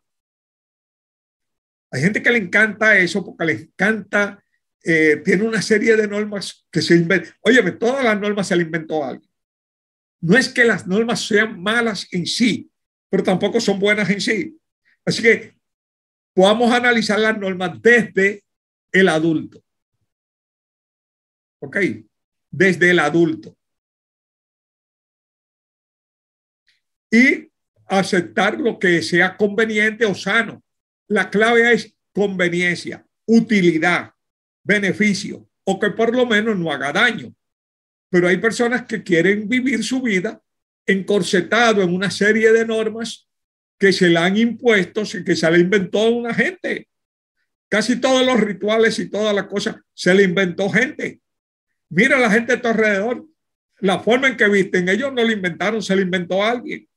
[SPEAKER 1] Hay gente que le encanta eso porque le encanta eh, tiene una serie de normas que se inventan. Óyeme, todas las normas se las inventó alguien. No es que las normas sean malas en sí, pero tampoco son buenas en sí. Así que podamos analizar las normas desde
[SPEAKER 2] el adulto. ¿Ok? Desde el adulto. Y aceptar lo
[SPEAKER 1] que sea conveniente o sano. La clave es conveniencia, utilidad, beneficio o que por lo menos no haga daño. Pero hay personas que quieren vivir su vida encorsetado en una serie de normas que se le han impuesto, que se le inventó a una gente. Casi todos los rituales y todas las cosas se le inventó gente. Mira la gente de tu alrededor, la forma en que visten, ellos no lo inventaron, se lo inventó alguien.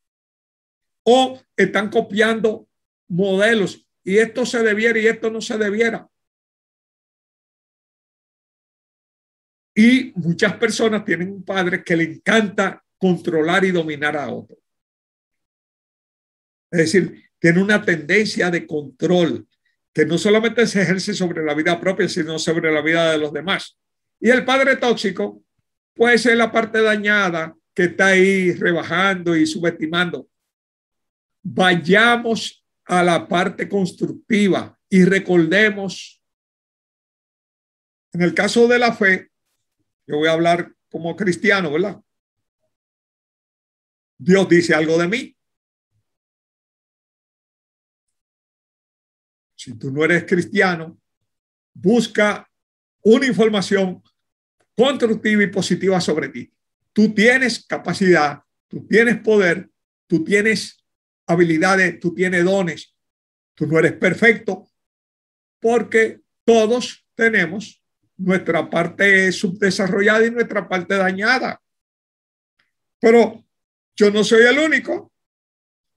[SPEAKER 1] O están
[SPEAKER 2] copiando modelos y esto se debiera y esto no se debiera. Y muchas personas tienen un padre que le encanta controlar y dominar a otro. Es
[SPEAKER 1] decir, tiene una tendencia de control que no solamente se ejerce sobre la vida propia, sino sobre la vida de los demás. Y el padre tóxico puede ser la parte dañada que está ahí rebajando y subestimando. Vayamos a la parte constructiva y recordemos,
[SPEAKER 2] en el caso de la fe, yo voy a hablar como cristiano, ¿verdad? Dios dice algo de mí. Si tú no eres cristiano, busca una información constructiva y positiva sobre ti.
[SPEAKER 1] Tú tienes capacidad, tú tienes poder, tú tienes habilidades, tú tienes dones. Tú no eres perfecto porque todos tenemos nuestra parte subdesarrollada y nuestra parte dañada.
[SPEAKER 2] Pero yo no soy el único,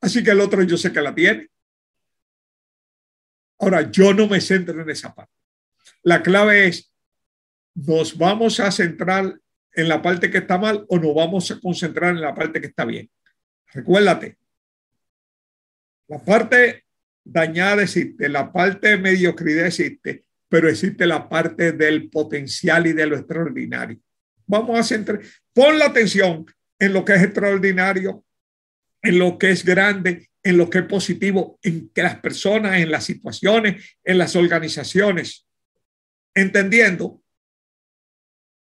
[SPEAKER 2] así que el otro yo sé que la tiene. Ahora, yo no me centro en esa parte.
[SPEAKER 1] La clave es, ¿nos vamos a centrar en la parte que está mal o nos vamos a concentrar en la parte que está bien? Recuérdate, la parte dañada existe, la parte mediocre mediocridad existe, pero existe la parte del potencial y de lo extraordinario. Vamos a centrar, pon la atención en lo que es extraordinario, en lo que es grande, en lo que es positivo, en que las personas, en las situaciones, en las organizaciones,
[SPEAKER 2] entendiendo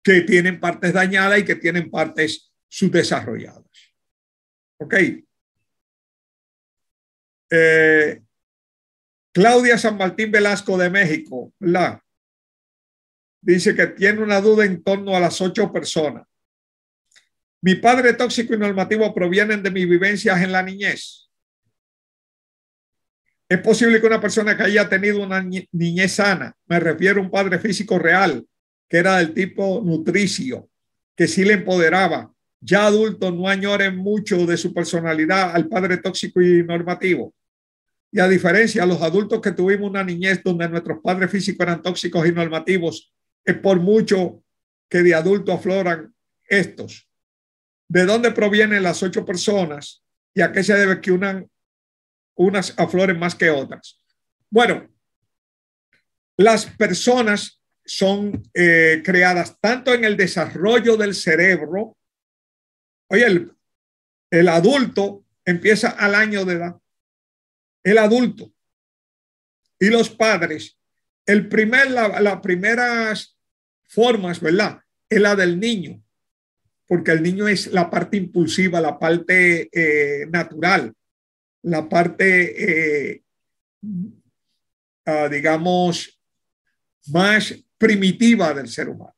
[SPEAKER 2] que tienen partes dañadas y que tienen partes subdesarrolladas. ¿Ok? Eh, Claudia San Martín Velasco de México, la
[SPEAKER 1] dice que tiene una duda en torno a las ocho personas. Mi padre tóxico y normativo provienen de mis vivencias en la niñez. Es posible que una persona que haya tenido una niñez sana, me refiero a un padre físico real, que era del tipo nutricio, que sí le empoderaba. Ya adulto no añore mucho de su personalidad al padre tóxico y normativo. Y a diferencia, los adultos que tuvimos una niñez donde nuestros padres físicos eran tóxicos y normativos, es por mucho que de adulto afloran estos. ¿De dónde provienen las ocho personas y a qué se debe que unas afloren más que otras? Bueno, las personas son eh, creadas tanto en el desarrollo del cerebro, oye, el, el adulto empieza al año de edad, el adulto y los padres, el primer, las primeras formas, ¿verdad? Es la del niño, porque el niño es la parte impulsiva, la parte eh, natural, la parte, eh, ah, digamos, más primitiva del ser humano,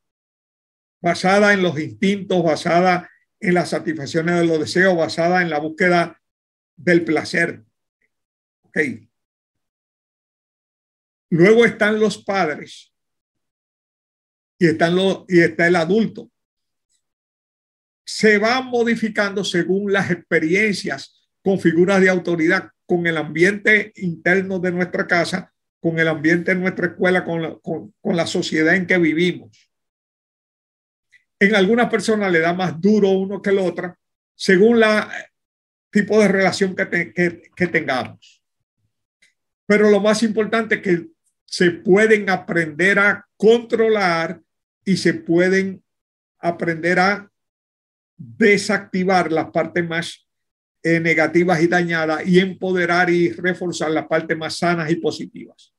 [SPEAKER 1] basada en los instintos, basada en las satisfacciones de los deseos, basada en la búsqueda del placer.
[SPEAKER 2] Luego están los padres y, están los, y está el adulto.
[SPEAKER 1] Se va modificando según las experiencias con figuras de autoridad, con el ambiente interno de nuestra casa, con el ambiente de nuestra escuela, con la, sociedad en que vivimos. En algunas personas le da más duro uno que el otro, según el tipo de relación que, que tengamos. Pero lo más importante es que se pueden aprender a controlar y se pueden aprender a desactivar las partes más eh, negativas y dañadas y empoderar y reforzar las partes más sanas y positivas.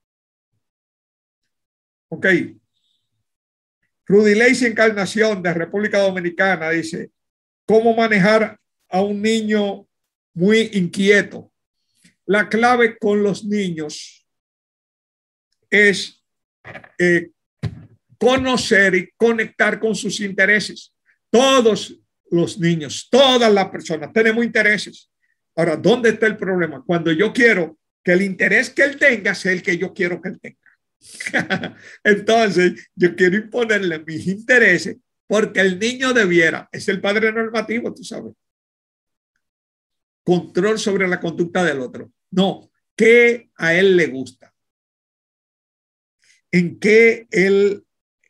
[SPEAKER 1] Ok. Rudy Encarnación de República Dominicana dice, ¿cómo manejar a un niño muy inquieto? La clave con los niños es eh, conocer y conectar con sus intereses. Todos los niños, todas las personas tenemos intereses. Ahora, ¿dónde está el problema? Cuando yo quiero que el interés que él tenga sea el que yo quiero que él tenga. Entonces, yo quiero imponerle mis intereses porque el niño debiera, es el padre normativo, tú sabes, control sobre la conducta del otro. No, ¿qué a él le gusta? ¿En qué él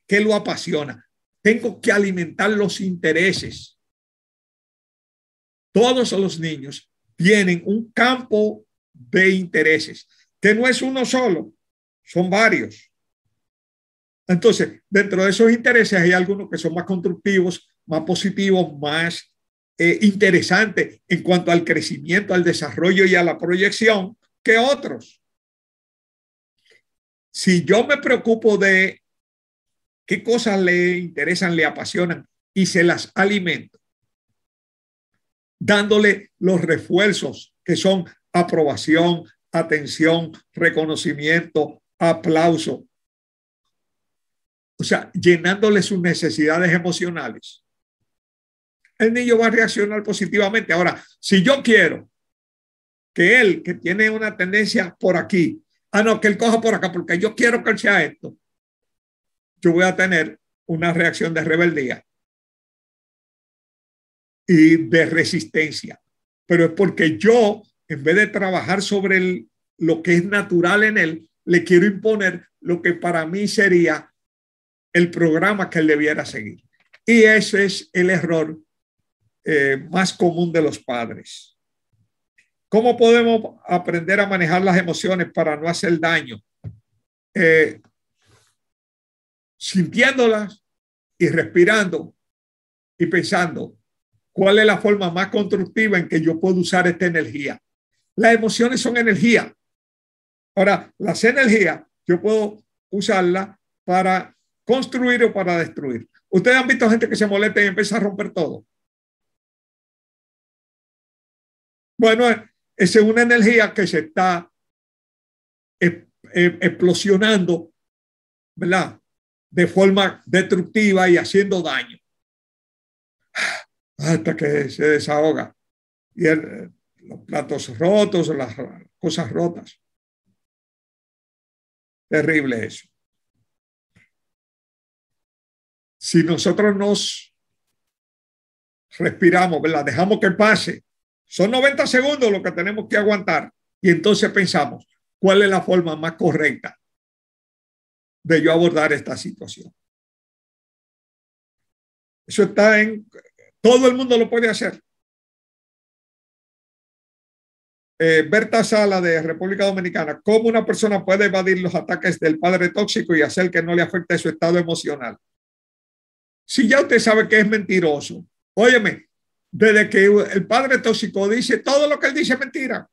[SPEAKER 1] qué lo apasiona? Tengo que alimentar los intereses. Todos los niños tienen un campo de intereses, que no es uno solo, son varios. Entonces, dentro de esos intereses hay algunos que son más constructivos, más positivos, más eh, interesante en cuanto al crecimiento, al desarrollo y a la proyección que otros. Si yo me preocupo de qué cosas le interesan, le apasionan y se las alimento, dándole los refuerzos que son aprobación, atención, reconocimiento, aplauso. O sea, llenándole sus necesidades emocionales el niño va a reaccionar positivamente. Ahora, si yo quiero que él, que tiene una tendencia por aquí, ah, no, que él coja por acá, porque yo quiero que él sea esto, yo voy a tener una reacción de rebeldía y de resistencia. Pero es porque yo, en vez de trabajar sobre lo que es natural en él, le quiero imponer lo que para mí sería el programa que él debiera seguir. Y ese es el error eh, más común de los padres. ¿Cómo podemos aprender a manejar las emociones para no hacer daño? Eh, sintiéndolas y respirando y pensando cuál es la forma más constructiva en que yo puedo usar esta energía. Las emociones son energía. Ahora, las energías yo puedo usarla para construir o para destruir. Ustedes han visto gente que se molesta y empieza a romper todo.
[SPEAKER 2] Bueno, es una energía que se está eh, eh, explosionando, ¿verdad? De forma destructiva y haciendo daño.
[SPEAKER 1] Ah, hasta que se desahoga. Y los platos rotos, las
[SPEAKER 2] cosas rotas. Terrible eso. Si nosotros nos
[SPEAKER 1] respiramos, ¿verdad? Dejamos que pase son 90 segundos lo que tenemos que aguantar. Y
[SPEAKER 2] entonces pensamos, ¿cuál es la forma más correcta de yo abordar esta situación? Eso está en... Todo el mundo lo puede hacer. Eh, Berta Sala
[SPEAKER 1] de República Dominicana, ¿cómo una persona puede evadir los ataques del padre tóxico y hacer que no le afecte su estado emocional? Si ya usted sabe que es mentiroso, óyeme, desde que el padre tóxico dice todo lo que él dice mentira.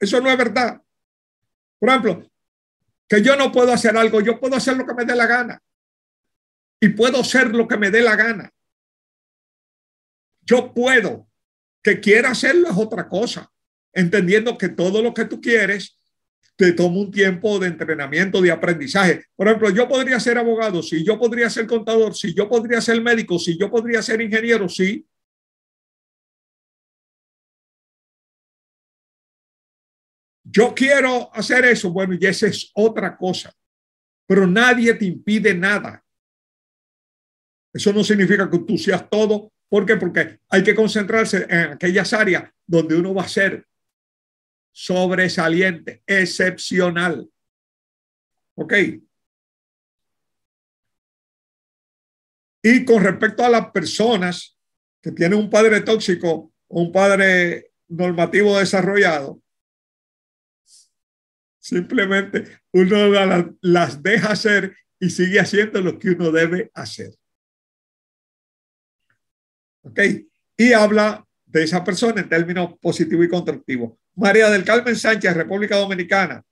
[SPEAKER 1] Eso no es verdad. Por ejemplo, que yo no puedo hacer algo, yo puedo hacer lo que me dé la gana. Y puedo ser lo que me dé la gana. Yo puedo. Que quiera hacerlo es otra cosa. Entendiendo que todo lo que tú quieres te toma un tiempo de entrenamiento, de aprendizaje. Por ejemplo, yo
[SPEAKER 2] podría ser abogado, sí, yo podría ser contador, sí, yo podría ser médico, sí, yo podría ser ingeniero, sí, Yo quiero hacer eso. Bueno, y esa es otra cosa. Pero nadie
[SPEAKER 1] te impide nada. Eso no significa que tú seas todo. ¿Por qué? Porque hay que concentrarse en aquellas áreas donde uno va a ser
[SPEAKER 2] sobresaliente, excepcional. ¿Ok? Y con respecto a las personas
[SPEAKER 1] que tienen un padre tóxico o un padre normativo desarrollado,
[SPEAKER 2] Simplemente uno las, deja hacer y sigue haciendo lo que uno debe hacer.
[SPEAKER 1] ¿Ok? Y habla de esa persona en términos positivos y constructivos. María del Carmen Sánchez, República Dominicana.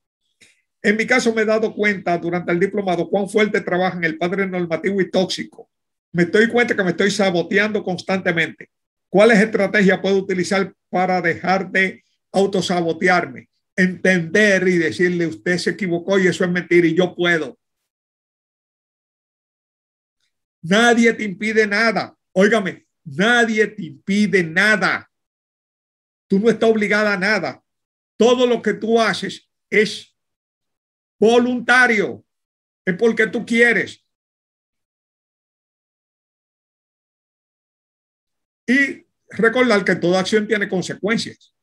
[SPEAKER 1] En mi caso me he dado cuenta durante el diplomado cuán fuerte trabaja en el padre normativo y tóxico. Me doy cuenta que me estoy saboteando constantemente. ¿Cuál ¿Cuáles estrategias puedo utilizar para dejar de autosabotearme? entender y decirle, usted se equivocó y eso es mentira y yo puedo.
[SPEAKER 2] Nadie te impide nada. Óigame, nadie te impide nada. Tú no estás obligada a nada. Todo lo que tú haces es voluntario. Es porque tú quieres. Y recordar que toda acción tiene consecuencias.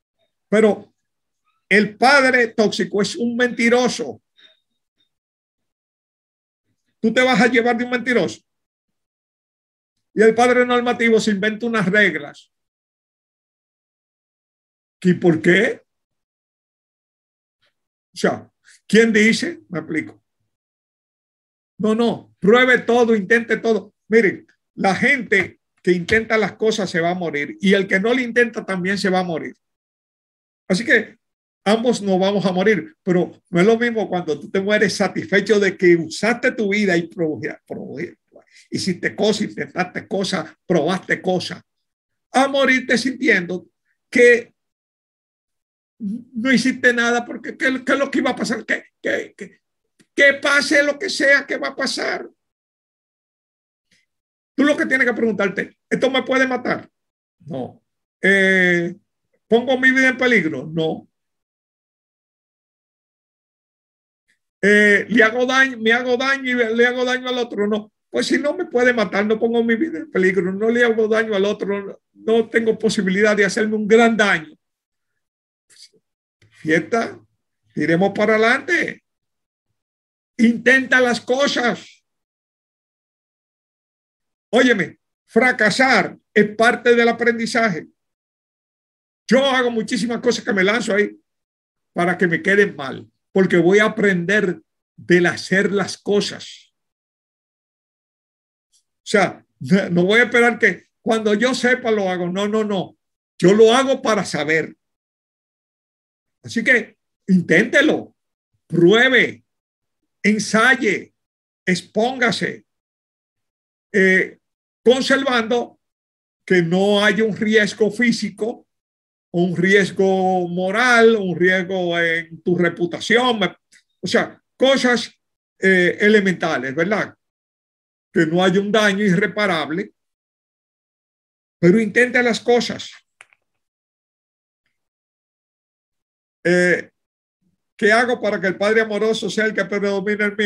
[SPEAKER 2] Pero
[SPEAKER 1] el padre tóxico es un mentiroso.
[SPEAKER 2] Tú te vas a llevar de un mentiroso. Y el padre normativo se inventa unas reglas. ¿Y por qué? O sea, ¿quién dice? Me explico.
[SPEAKER 1] No, no, pruebe todo, intente todo. Miren, la gente que intenta las cosas se va a morir y el que no lo intenta también se va a morir. Así que ambos no vamos a morir, pero no es lo mismo cuando tú te mueres satisfecho de que usaste tu vida y hiciste cosas, intentaste cosas, probaste cosas, a morirte sintiendo que no hiciste nada porque qué, es lo que iba a pasar, que, pase lo que sea que va a pasar. Tú lo que tienes que preguntarte, ¿esto me puede
[SPEAKER 2] matar? No. Eh, ¿Pongo mi vida en peligro? No. Eh, le hago daño, me hago daño
[SPEAKER 1] y le hago daño al otro. No, pues si no me puede matar, no pongo mi vida en peligro, no le hago daño al otro, no tengo posibilidad de hacerme un gran daño.
[SPEAKER 2] Fiesta, iremos para adelante. Intenta las cosas. Óyeme, fracasar es parte del aprendizaje. Yo hago muchísimas cosas que me lanzo ahí
[SPEAKER 1] para que me queden mal porque voy a aprender del hacer las cosas.
[SPEAKER 2] O sea, no voy a esperar que cuando yo sepa lo hago. No, no, no. Yo lo hago para saber. Así
[SPEAKER 1] que inténtelo, pruebe, ensaye, expóngase, eh, conservando que no haya un riesgo físico un riesgo moral, un riesgo en tu reputación, o sea, cosas eh, elementales,
[SPEAKER 2] ¿verdad? Que no hay un daño irreparable, pero intenta las cosas.
[SPEAKER 1] Eh, ¿Qué hago para que el padre amoroso sea el que predomine en mí?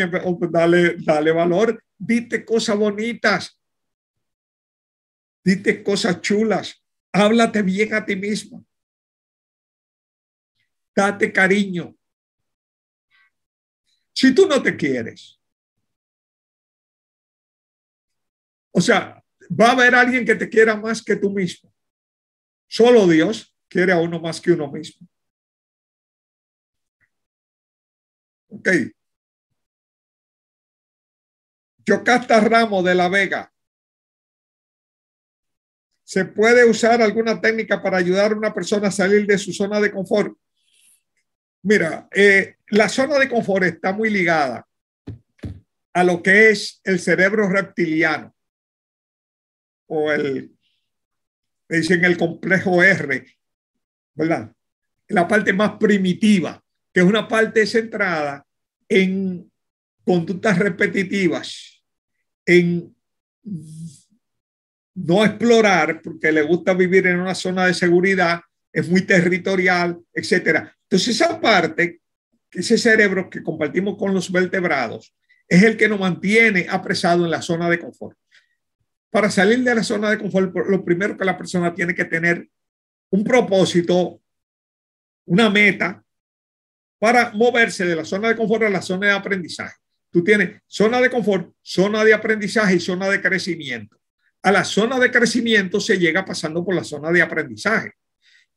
[SPEAKER 1] dale, dale
[SPEAKER 2] valor, dite cosas bonitas, dite cosas chulas, háblate bien a ti mismo. Date cariño. Si tú no te quieres. O sea, va a haber alguien que te quiera más que tú mismo. Solo Dios quiere a uno más que uno mismo. Ok. Yocasta Ramos de la Vega.
[SPEAKER 1] ¿Se puede usar alguna técnica para ayudar a una persona a salir de su zona de confort? Mira, eh, la zona de confort está muy ligada a lo que es el cerebro reptiliano o el, dicen el complejo R, ¿verdad? La parte más primitiva, que es una parte centrada en conductas repetitivas, en no explorar, porque le gusta vivir en una zona de seguridad, es muy territorial, etcétera. Entonces esa parte, ese cerebro que compartimos con los vertebrados, es el que nos mantiene apresado en la zona de confort. Para salir de la zona de confort, lo primero que la persona tiene que tener un propósito, una meta para moverse de la zona de confort a la zona de aprendizaje. Tú tienes zona de confort, zona de aprendizaje y zona de crecimiento. A la zona de crecimiento se llega pasando por la zona de aprendizaje.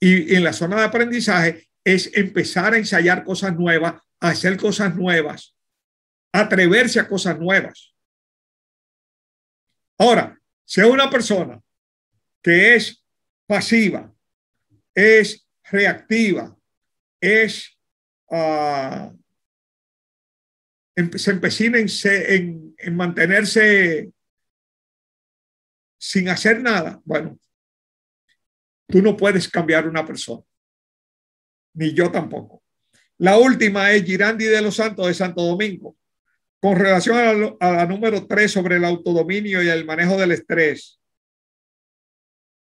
[SPEAKER 1] Y en la zona de aprendizaje es empezar a ensayar cosas nuevas, hacer cosas nuevas, atreverse a cosas
[SPEAKER 2] nuevas. Ahora, si una persona que es pasiva, es reactiva, es ah, se empecina en mantenerse sin hacer nada, bueno, Tú no puedes cambiar una persona, ni yo tampoco.
[SPEAKER 1] La última es Girandi de los Santos de Santo Domingo. Con relación a la, número tres sobre el autodominio y el manejo del estrés,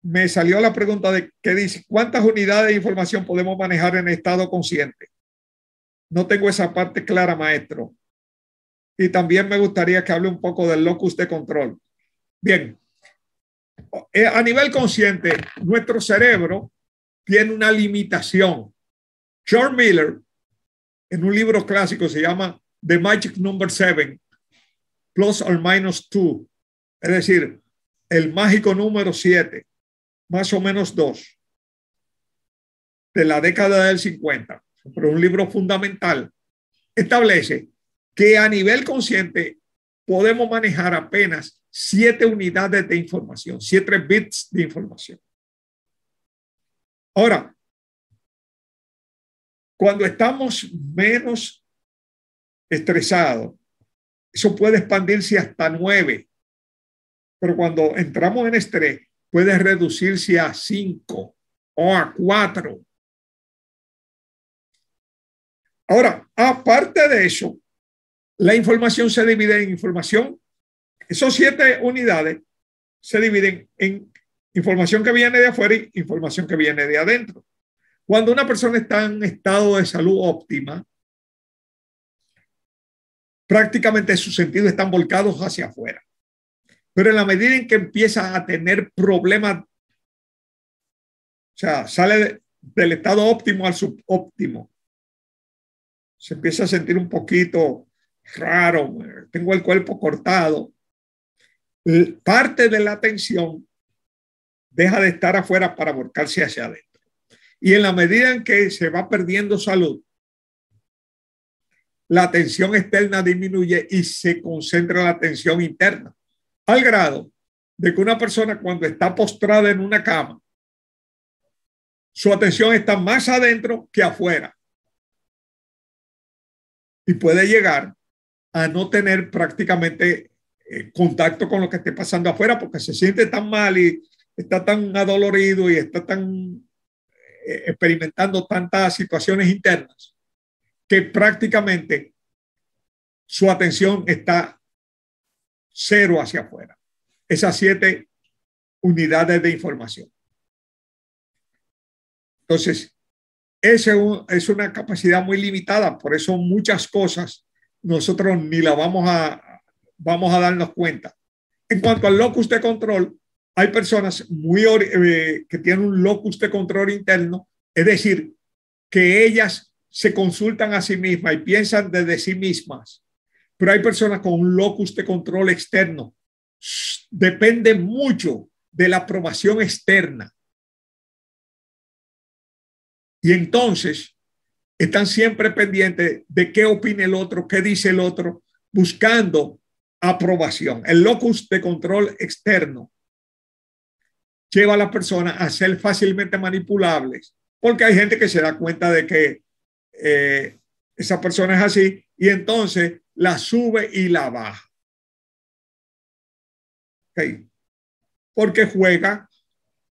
[SPEAKER 1] me salió la pregunta de qué dice, ¿cuántas unidades de información podemos manejar en estado consciente? No tengo esa parte clara, maestro. Y también me gustaría que hable un poco del locus de control. Bien, eh, a nivel consciente, nuestro cerebro tiene una limitación. John Miller, en un libro clásico, se llama The Magic Number Seven, plus or minus two, es decir, el mágico número siete, más o menos dos, de la década del 50, pero un libro fundamental, establece que a nivel consciente
[SPEAKER 2] podemos manejar apenas siete unidades de información, siete bits de información. Ahora, cuando estamos menos estresados, eso puede
[SPEAKER 1] expandirse hasta nueve. pero cuando entramos en estrés, puede
[SPEAKER 2] reducirse a cinco o a cuatro. Ahora, aparte de eso, la información se divide en
[SPEAKER 1] información. Esos siete unidades se dividen en información que viene de afuera y información que viene de adentro. Cuando una persona está en estado de salud óptima, prácticamente sus sentidos están volcados hacia afuera. Pero en la medida en que empieza a tener problemas, o sea, sale del estado óptimo al subóptimo, se empieza a sentir un poquito raro, tengo el cuerpo cortado. Parte de la atención deja de estar afuera para volcarse hacia adentro. Y en la medida en que se va perdiendo salud, la atención externa disminuye y se concentra la atención interna, al grado de que una persona cuando está postrada en
[SPEAKER 2] una cama, su atención está más adentro que afuera. Y puede llegar a no tener
[SPEAKER 1] prácticamente eh, contacto con lo que esté pasando afuera porque se siente tan mal y está tan adolorido y está tan eh, experimentando tantas situaciones internas que prácticamente su atención está
[SPEAKER 2] cero hacia afuera. Esas siete unidades de información. Entonces, es una
[SPEAKER 1] capacidad muy limitada, por eso muchas cosas nosotros ni la vamos a, vamos a darnos cuenta. En cuanto al locus de control, hay personas muy, eh, que tienen un locus de control interno, es decir, que ellas se consultan a sí mismas y piensan desde sí mismas, pero hay personas con un locus de control externo. Depende mucho de la aprobación externa. Y entonces, están siempre pendientes de qué opina el otro, qué dice el otro, buscando aprobación. El locus de control externo lleva a las personas a ser fácilmente manipulables, porque hay gente que se da cuenta de que eh, esa persona es así y entonces la sube y la baja.
[SPEAKER 2] Porque juega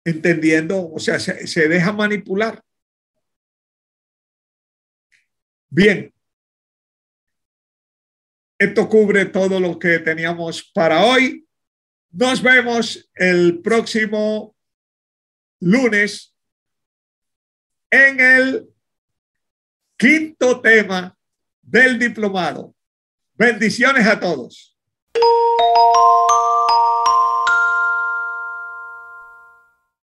[SPEAKER 2] entendiendo, o sea, se deja manipular. Bien, esto cubre todo lo que teníamos para hoy. Nos vemos el próximo
[SPEAKER 1] lunes en el quinto tema del diplomado. Bendiciones a todos.